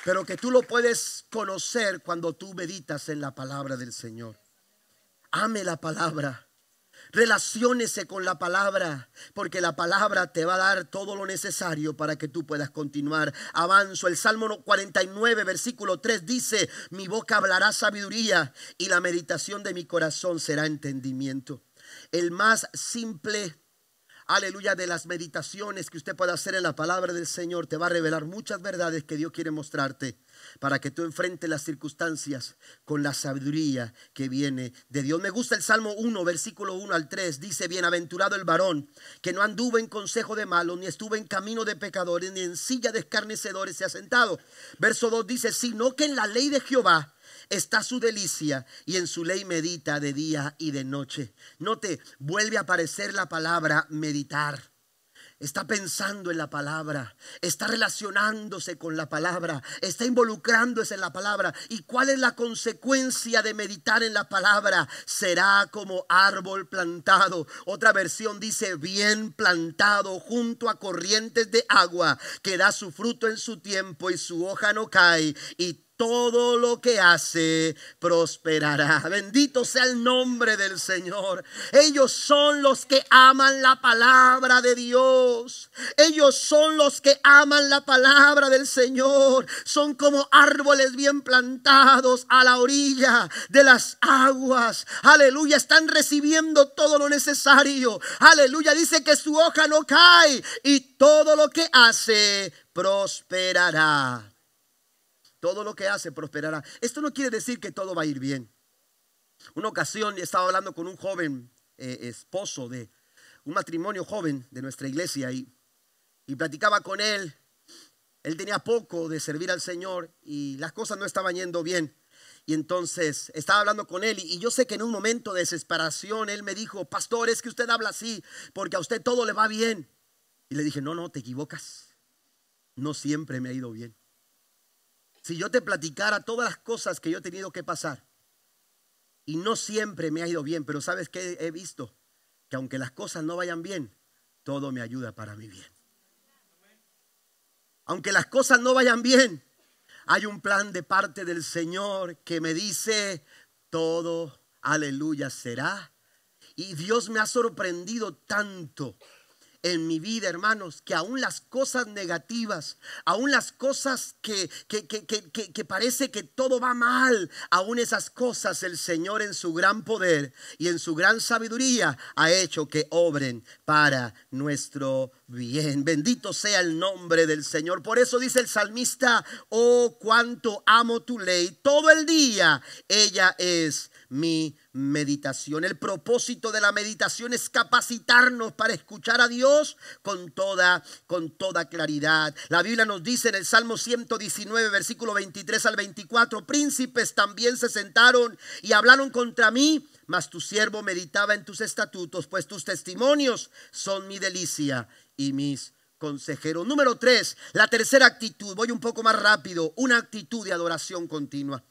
pero que tú lo puedes conocer cuando tú meditas en la palabra del Señor. Ame la palabra. Relaciónese con la palabra, porque la palabra te va a dar todo lo necesario para que tú puedas continuar. Avanzo. El Salmo 49, versículo 3 dice, mi boca hablará sabiduría y la meditación de mi corazón será entendimiento. El más simple aleluya, de las meditaciones que usted puede hacer en la palabra del Señor, te va a revelar muchas verdades que Dios quiere mostrarte para que tú enfrente las circunstancias con la sabiduría que viene de Dios. Me gusta el Salmo 1, versículo 1 al 3. Dice, bienaventurado el varón, que no anduvo en consejo de malos, ni estuvo en camino de pecadores, ni en silla de escarnecedores se ha sentado. Verso 2 dice, sino que en la ley de Jehová está su delicia y en su ley medita de día y de noche. Note, vuelve a aparecer la palabra meditar está pensando en la palabra, está relacionándose con la palabra, está involucrándose en la palabra. ¿Y cuál es la consecuencia de meditar en la palabra? Será como árbol plantado. Otra versión dice, bien plantado junto a corrientes de agua, que da su fruto en su tiempo y su hoja no cae y todo lo que hace prosperará. Bendito sea el nombre del Señor. Ellos son los que aman la palabra de Dios. Ellos son los que aman la palabra del Señor. Son como árboles bien plantados a la orilla de las aguas. Aleluya, están recibiendo todo lo necesario. Aleluya, dice que su hoja no cae y todo lo que hace prosperará. Todo lo que hace prosperará. Esto no quiere decir que todo va a ir bien. Una ocasión estaba hablando con un joven eh, esposo de un matrimonio joven de nuestra iglesia y, y platicaba con él. Él tenía poco de servir al Señor y las cosas no estaban yendo bien. Y entonces estaba hablando con él y yo sé que en un momento de desesperación él me dijo, pastor, es que usted habla así porque a usted todo le va bien. Y le dije, no, no, te equivocas. No siempre me ha ido bien. Si yo te platicara todas las cosas que yo he tenido que pasar, y no siempre me ha ido bien, pero ¿sabes que he visto? Que aunque las cosas no vayan bien, todo me ayuda para mi bien. Aunque las cosas no vayan bien, hay un plan de parte del Señor que me dice, todo, aleluya, será. Y Dios me ha sorprendido tanto en mi vida, hermanos, que aún las cosas negativas, aún las cosas que, que, que, que, parece que todo va mal, aún esas cosas el Señor en su gran poder y en su gran sabiduría ha hecho que obren para nuestro bien. Bendito sea el nombre del Señor. Por eso dice el salmista, oh, cuánto amo tu ley, todo el día ella es mi meditación. El propósito de la meditación es capacitarnos para escuchar a Dios con toda, con toda claridad. La Biblia nos dice en el Salmo 119, versículo 23 al 24, príncipes también se sentaron y hablaron contra mí, mas tu siervo meditaba en tus estatutos, pues tus testimonios son mi delicia y mis consejeros Número tres, la tercera actitud, voy un poco más rápido, una actitud de adoración continua.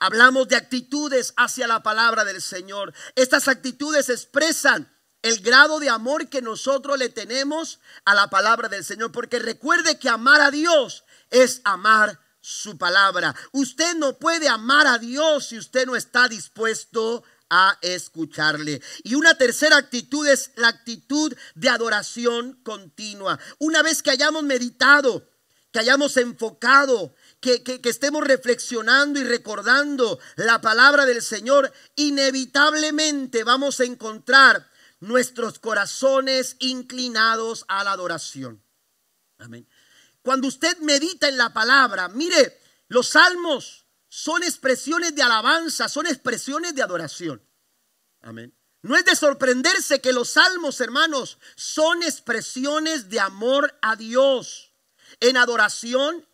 Hablamos de actitudes hacia la palabra del Señor. Estas actitudes expresan el grado de amor que nosotros le tenemos a la palabra del Señor. Porque recuerde que amar a Dios es amar su palabra. Usted no puede amar a Dios si usted no está dispuesto a escucharle. Y una tercera actitud es la actitud de adoración continua. Una vez que hayamos meditado, que hayamos enfocado que, estemos reflexionando y recordando la palabra del Señor, inevitablemente vamos a encontrar nuestros corazones inclinados a la adoración. Amén. Cuando usted medita en la palabra, mire, los salmos son expresiones de alabanza, son expresiones de adoración. Amén. No es de sorprenderse que los salmos, hermanos, son expresiones de amor a Dios, en adoración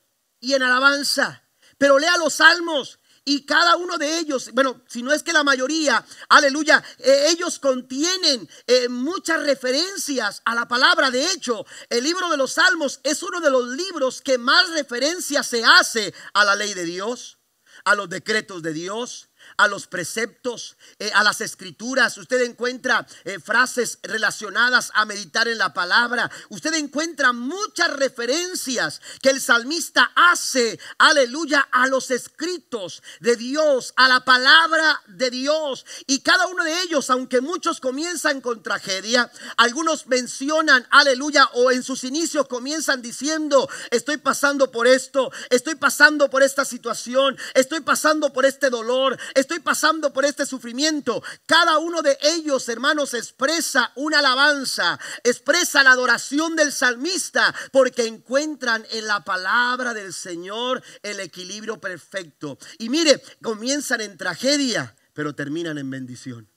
y en alabanza. Pero lea los salmos y cada uno de ellos, bueno, si no es que la mayoría, aleluya, eh, ellos contienen eh, muchas referencias a la palabra. De hecho, el libro de los salmos es uno de los libros que más referencia se hace a la ley de Dios, a los decretos de Dios, a los preceptos, eh, a las escrituras. Usted encuentra eh, frases relacionadas a meditar en la palabra. Usted encuentra muchas referencias que el salmista hace, aleluya, a los escritos de Dios, a la palabra de Dios. Y cada uno de ellos, aunque muchos comienzan con tragedia, algunos mencionan, aleluya, o en sus inicios comienzan diciendo, estoy pasando por esto, estoy pasando por esta situación, estoy pasando por este dolor, estoy pasando por este sufrimiento. Cada uno de ellos, hermanos, expresa una alabanza, expresa la adoración del salmista, porque encuentran en la palabra del Señor el equilibrio perfecto. Y mire, comienzan en tragedia, pero terminan en bendición.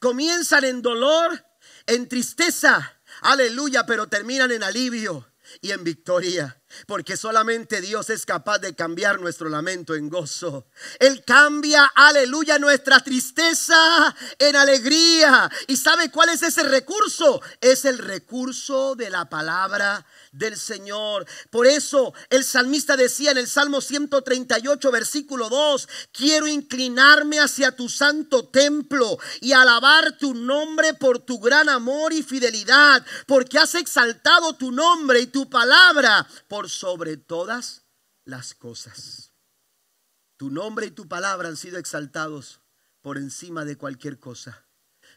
Comienzan en dolor, en tristeza, aleluya, pero terminan en alivio y en victoria. Porque solamente Dios es capaz de cambiar nuestro lamento en gozo. Él cambia, aleluya, nuestra tristeza en alegría. ¿Y sabe cuál es ese recurso? Es el recurso de la palabra del Señor. Por eso el salmista decía en el Salmo 138, versículo 2, quiero inclinarme hacia tu santo templo y alabar tu nombre por tu gran amor y fidelidad, porque has exaltado tu nombre y tu palabra por sobre todas las cosas. Tu nombre y tu palabra han sido exaltados por encima de cualquier cosa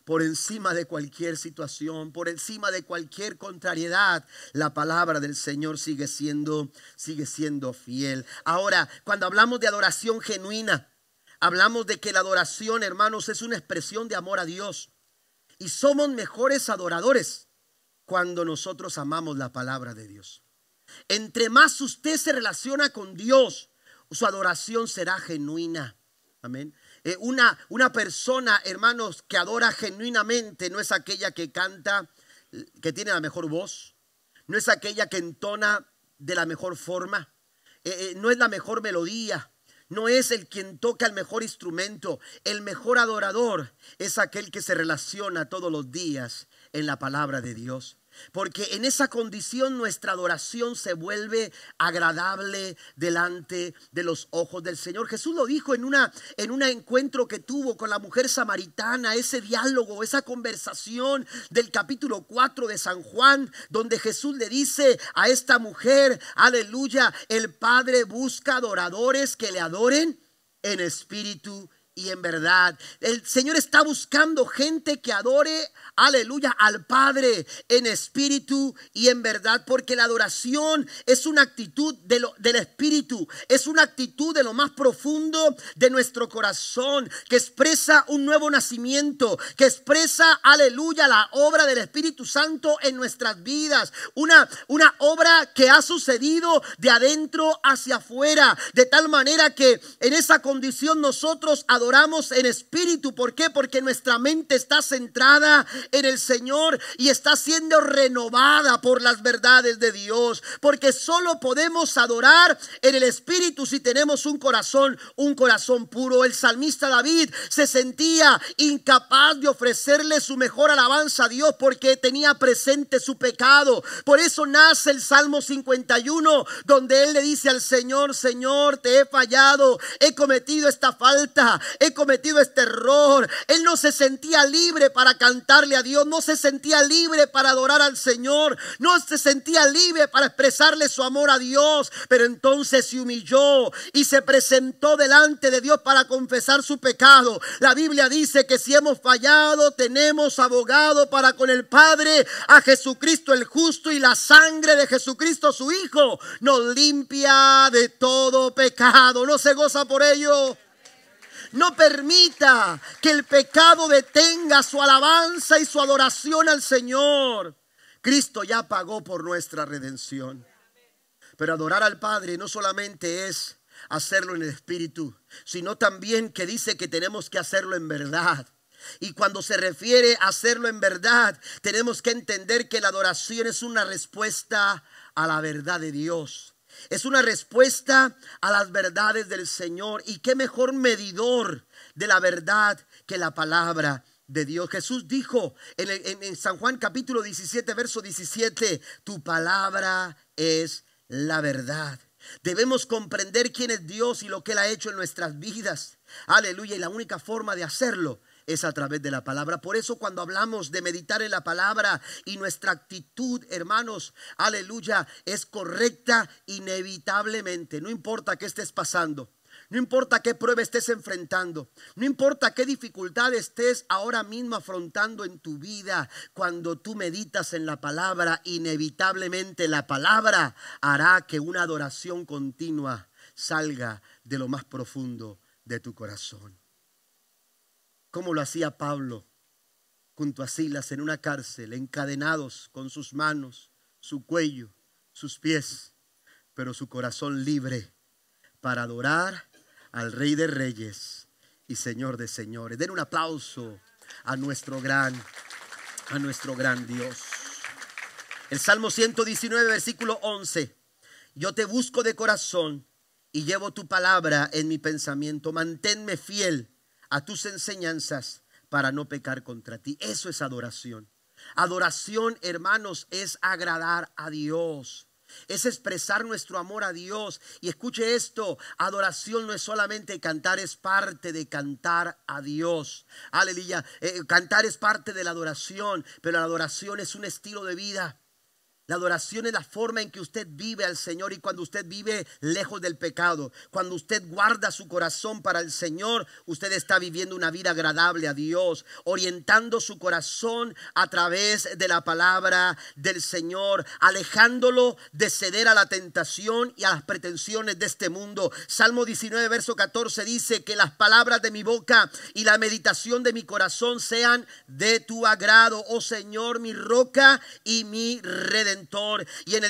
por encima de cualquier situación, por encima de cualquier contrariedad, la palabra del Señor sigue siendo sigue siendo fiel. Ahora, cuando hablamos de adoración genuina, hablamos de que la adoración, hermanos, es una expresión de amor a Dios y somos mejores adoradores cuando nosotros amamos la palabra de Dios. Entre más usted se relaciona con Dios, su adoración será genuina. Amén. Eh, una, persona, hermanos, que adora genuinamente no es aquella que canta, eh, que tiene la mejor voz, no es aquella que entona de la mejor forma, eh, no es la mejor melodía, no es el quien toca el mejor instrumento. El mejor adorador es aquel que se relaciona todos los días en la palabra de Dios. Porque en esa condición nuestra adoración se vuelve agradable delante de los ojos del Señor. Jesús lo dijo en una en un encuentro que tuvo con la mujer samaritana, ese diálogo, esa conversación del capítulo 4 de San Juan, donde Jesús le dice a esta mujer, aleluya, el Padre busca adoradores que le adoren en espíritu y en verdad. El Señor está buscando gente que adore, aleluya, al Padre en espíritu y en verdad, porque la adoración es una actitud de lo, del espíritu, es una actitud de lo más profundo de nuestro corazón, que expresa un nuevo nacimiento, que expresa, aleluya, la obra del Espíritu Santo en nuestras vidas, una, una obra que ha sucedido de adentro hacia afuera, de tal manera que en esa condición nosotros adoramos adoramos en espíritu. ¿Por qué? Porque nuestra mente está centrada en el Señor y está siendo renovada por las verdades de Dios. Porque solo podemos adorar en el espíritu si tenemos un corazón, un corazón puro. El salmista David se sentía incapaz de ofrecerle su mejor alabanza a Dios porque tenía presente su pecado. Por eso nace el Salmo 51, donde él le dice al Señor, Señor, te he fallado, he cometido esta falta, he cometido este error. Él no se sentía libre para cantarle a Dios, no se sentía libre para adorar al Señor, no se sentía libre para expresarle su amor a Dios, pero entonces se humilló y se presentó delante de Dios para confesar su pecado. La Biblia dice que si hemos fallado, tenemos abogado para con el Padre a Jesucristo el justo y la sangre de Jesucristo su Hijo nos limpia de todo pecado. No se goza por ello. No permita que el pecado detenga su alabanza y su adoración al Señor. Cristo ya pagó por nuestra redención. Pero adorar al Padre no solamente es hacerlo en el Espíritu, sino también que dice que tenemos que hacerlo en verdad. Y cuando se refiere a hacerlo en verdad, tenemos que entender que la adoración es una respuesta a la verdad de Dios. Es una respuesta a las verdades del Señor. ¿Y qué mejor medidor de la verdad que la palabra de Dios? Jesús dijo en, San Juan capítulo 17, verso 17, tu palabra es la verdad. Debemos comprender quién es Dios y lo que Él ha hecho en nuestras vidas. Aleluya. Y la única forma de hacerlo es a través de la palabra. Por eso cuando hablamos de meditar en la palabra y nuestra actitud, hermanos, aleluya, es correcta inevitablemente. No importa qué estés pasando. No importa qué prueba estés enfrentando, no importa qué dificultad estés ahora mismo afrontando en tu vida, cuando tú meditas en la palabra, inevitablemente la palabra hará que una adoración continua salga de lo más profundo de tu corazón como lo hacía Pablo junto a Silas en una cárcel, encadenados con sus manos, su cuello, sus pies, pero su corazón libre para adorar al Rey de Reyes y Señor de Señores. Den un aplauso a nuestro gran, a nuestro gran Dios. El Salmo 119, versículo 11. Yo te busco de corazón y llevo tu palabra en mi pensamiento. Manténme fiel a tus enseñanzas para no pecar contra ti. Eso es adoración. Adoración, hermanos, es agradar a Dios. Es expresar nuestro amor a Dios. Y escuche esto, adoración no es solamente cantar, es parte de cantar a Dios. Aleluya, eh, cantar es parte de la adoración, pero la adoración es un estilo de vida. La adoración es la forma en que usted vive al Señor y cuando usted vive lejos del pecado, cuando usted guarda su corazón para el Señor, usted está viviendo una vida agradable a Dios, orientando su corazón a través de la palabra del Señor, alejándolo de ceder a la tentación y a las pretensiones de este mundo. Salmo 19, verso 14 dice que las palabras de mi boca y la meditación de mi corazón sean de tu agrado, oh Señor, mi roca y mi redentor y en,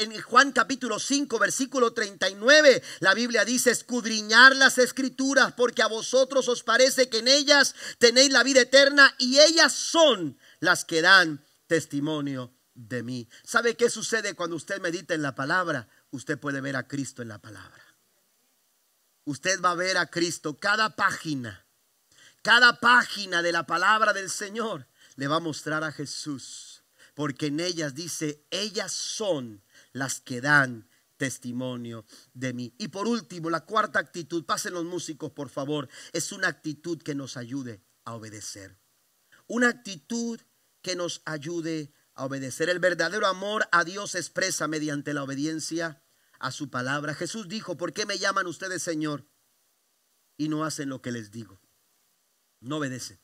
el, Juan capítulo 5, versículo 39, la Biblia dice, escudriñar las escrituras porque a vosotros os parece que en ellas tenéis la vida eterna y ellas son las que dan testimonio de mí. ¿Sabe qué sucede cuando usted medita en la palabra? Usted puede ver a Cristo en la palabra. Usted va a ver a Cristo cada página. Cada página de la palabra del Señor le va a mostrar a Jesús porque en ellas dice, ellas son las que dan testimonio de mí. Y por último, la cuarta actitud, pasen los músicos por favor, es una actitud que nos ayude a obedecer. Una actitud que nos ayude a obedecer. El verdadero amor a Dios se expresa mediante la obediencia a su palabra. Jesús dijo, ¿por qué me llaman ustedes Señor y no hacen lo que les digo? No obedecen.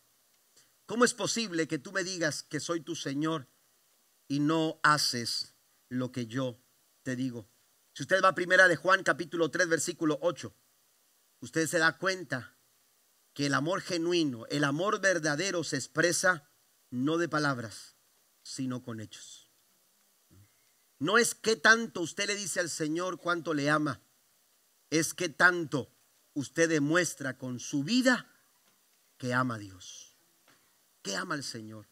¿Cómo es posible que tú me digas que soy tu Señor y no haces lo que yo te digo. Si usted va a primera de Juan capítulo 3 versículo 8, usted se da cuenta que el amor genuino, el amor verdadero se expresa no de palabras, sino con hechos. No es que tanto usted le dice al Señor cuánto le ama, es que tanto usted demuestra con su vida que ama a Dios, que ama al Señor.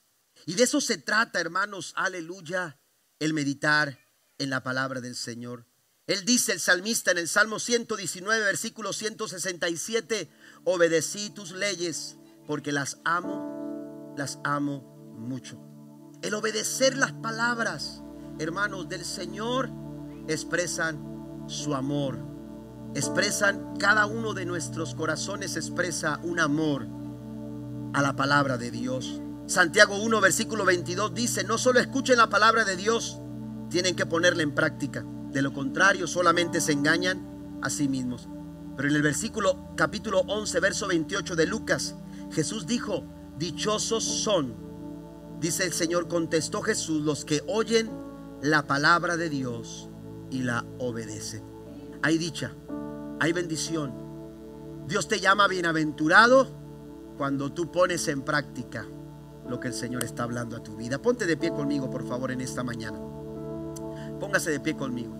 Y de eso se trata, hermanos, aleluya, el meditar en la palabra del Señor. Él dice el salmista en el Salmo 119, versículo 167, obedecí tus leyes porque las amo, las amo mucho. El obedecer las palabras, hermanos, del Señor expresan su amor. Expresan, cada uno de nuestros corazones expresa un amor a la palabra de Dios. Santiago 1, versículo 22 dice, no solo escuchen la palabra de Dios, tienen que ponerla en práctica. De lo contrario, solamente se engañan a sí mismos. Pero en el versículo capítulo 11, verso 28 de Lucas, Jesús dijo, dichosos son, dice el Señor, contestó Jesús, los que oyen la palabra de Dios y la obedecen. Hay dicha, hay bendición. Dios te llama bienaventurado cuando tú pones en práctica lo que el Señor está hablando a tu vida. Ponte de pie conmigo, por favor, en esta mañana. Póngase de pie conmigo.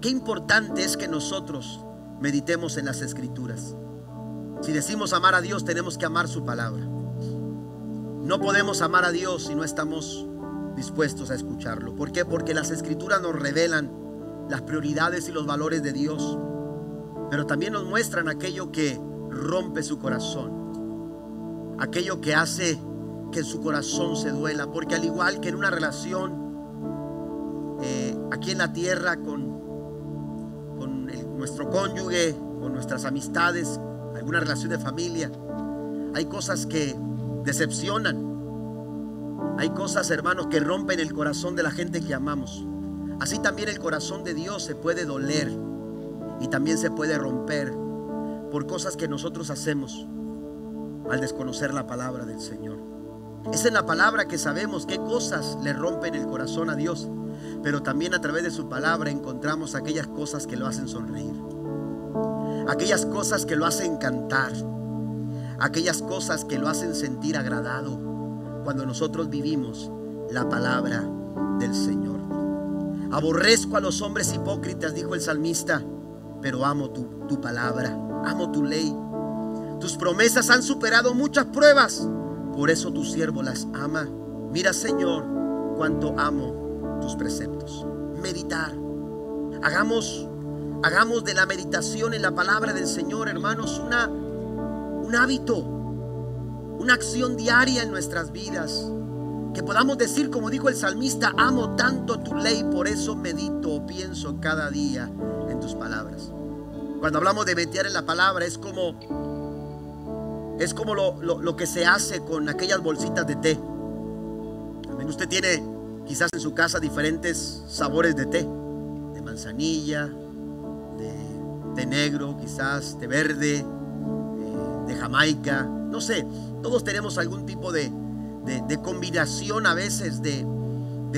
Qué importante es que nosotros meditemos en las escrituras. Si decimos amar a Dios, tenemos que amar su palabra. No podemos amar a Dios si no estamos dispuestos a escucharlo. ¿Por qué? Porque las escrituras nos revelan las prioridades y los valores de Dios, pero también nos muestran aquello que rompe su corazón aquello que hace que su corazón se duela, porque al igual que en una relación eh, aquí en la tierra con, con nuestro cónyuge, con nuestras amistades, alguna relación de familia, hay cosas que decepcionan, hay cosas hermanos que rompen el corazón de la gente que amamos. Así también el corazón de Dios se puede doler y también se puede romper por cosas que nosotros hacemos al desconocer la palabra del Señor. Es en la palabra que sabemos qué cosas le rompen el corazón a Dios, pero también a través de su palabra encontramos aquellas cosas que lo hacen sonreír, aquellas cosas que lo hacen cantar, aquellas cosas que lo hacen sentir agradado cuando nosotros vivimos la palabra del Señor. Aborrezco a los hombres hipócritas, dijo el salmista, pero amo tu, tu palabra, amo tu ley tus promesas han superado muchas pruebas. Por eso tu siervo las ama. Mira, Señor, cuánto amo tus preceptos. Meditar. Hagamos, hagamos de la meditación en la palabra del Señor, hermanos, una, un hábito, una acción diaria en nuestras vidas. Que podamos decir, como dijo el salmista, amo tanto tu ley, por eso medito o pienso cada día en tus palabras. Cuando hablamos de meditar en la palabra, es como es como lo, que se hace con aquellas bolsitas de té. También usted tiene quizás en su casa diferentes sabores de té. De manzanilla, de té negro, quizás de verde, eh, de Jamaica. No sé, todos tenemos algún tipo de, combinación a veces de,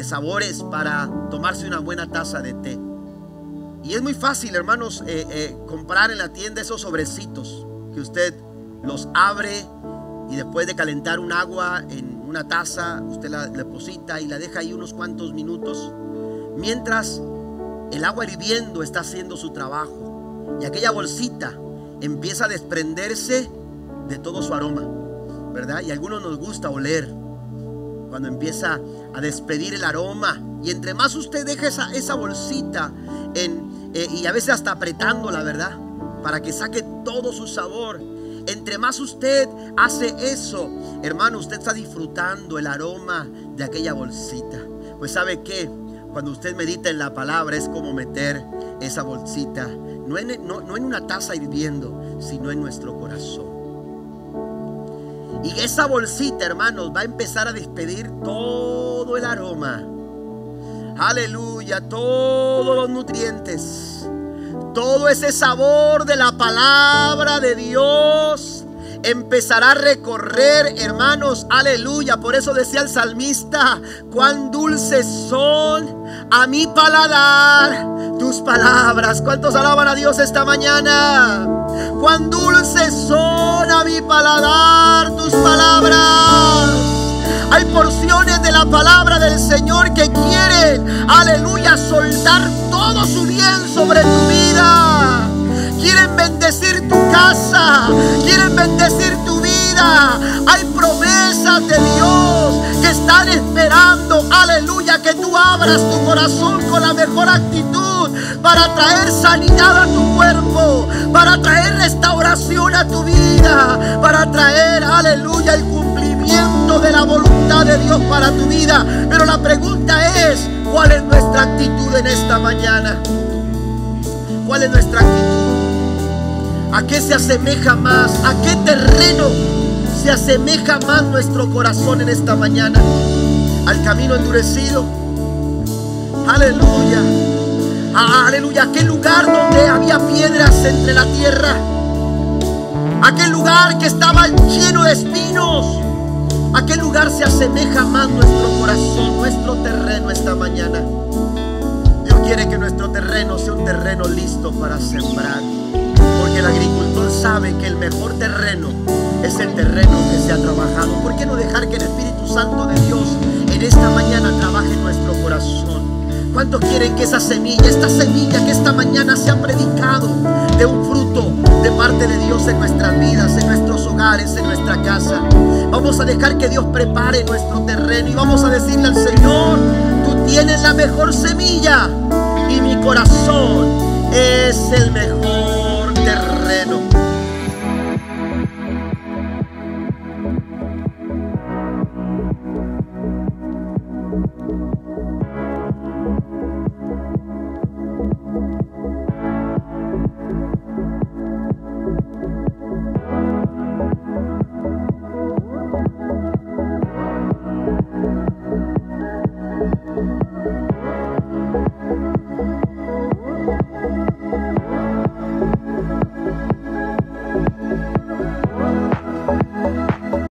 sabores para tomarse una buena taza de té. Y es muy fácil, hermanos, eh, eh, comprar en la tienda esos sobrecitos que usted los abre y después de calentar un agua en una taza, usted la deposita y la deja ahí unos cuantos minutos. Mientras el agua hirviendo está haciendo su trabajo y aquella bolsita empieza a desprenderse de todo su aroma, ¿verdad? Y a algunos nos gusta oler cuando empieza a despedir el aroma. Y entre más usted deja esa, bolsita en, eh, y a veces hasta apretándola, ¿verdad? Para que saque todo su sabor entre más usted hace eso, hermano, usted está disfrutando el aroma de aquella bolsita. Pues sabe que cuando usted medita en la palabra es como meter esa bolsita, no en, no en una taza hirviendo, sino en nuestro corazón. Y esa bolsita, hermanos, va a empezar a despedir todo el aroma. Aleluya, todos los nutrientes todo ese sabor de la palabra de Dios empezará a recorrer, hermanos, aleluya. Por eso decía el salmista, cuán dulces son a mi paladar tus palabras. ¿Cuántos alaban a Dios esta mañana? Cuán dulces son a mi paladar tus palabras. Hay porciones de la palabra del Señor que quieren, aleluya, soltar todo su bien sobre tu vida. Quieren bendecir tu casa, quieren bendecir tu vida. Hay promesas de Dios que están esperando, aleluya, que tú abras tu corazón con la mejor actitud para traer sanidad a tu cuerpo, para traer restauración a tu vida, para traer, aleluya, el cumplimiento de la voluntad de Dios para tu vida. Pero la pregunta es, ¿cuál es nuestra actitud en esta mañana? ¿Cuál es nuestra actitud? ¿A qué se asemeja más? ¿A qué terreno se asemeja más nuestro corazón en esta mañana? ¿Al camino endurecido? Aleluya. Aleluya. qué lugar donde había piedras entre la tierra. Aquel lugar que estaba lleno de espinos. ¿A qué lugar se asemeja más nuestro corazón, nuestro terreno esta mañana? Dios quiere que nuestro terreno sea un terreno listo para sembrar. Porque el agricultor sabe que el mejor terreno es el terreno que se ha trabajado. ¿Por qué no dejar que el Espíritu Santo de Dios en esta mañana trabaje nuestro corazón? ¿Cuántos quieren que esa semilla, esta semilla que esta mañana se ha predicado, de un fruto de parte de Dios en nuestras vidas, en nuestros hogares, en nuestra casa? Vamos a dejar que Dios prepare nuestro terreno y vamos a decirle al Señor, tú tienes la mejor semilla y mi corazón es el mejor terreno.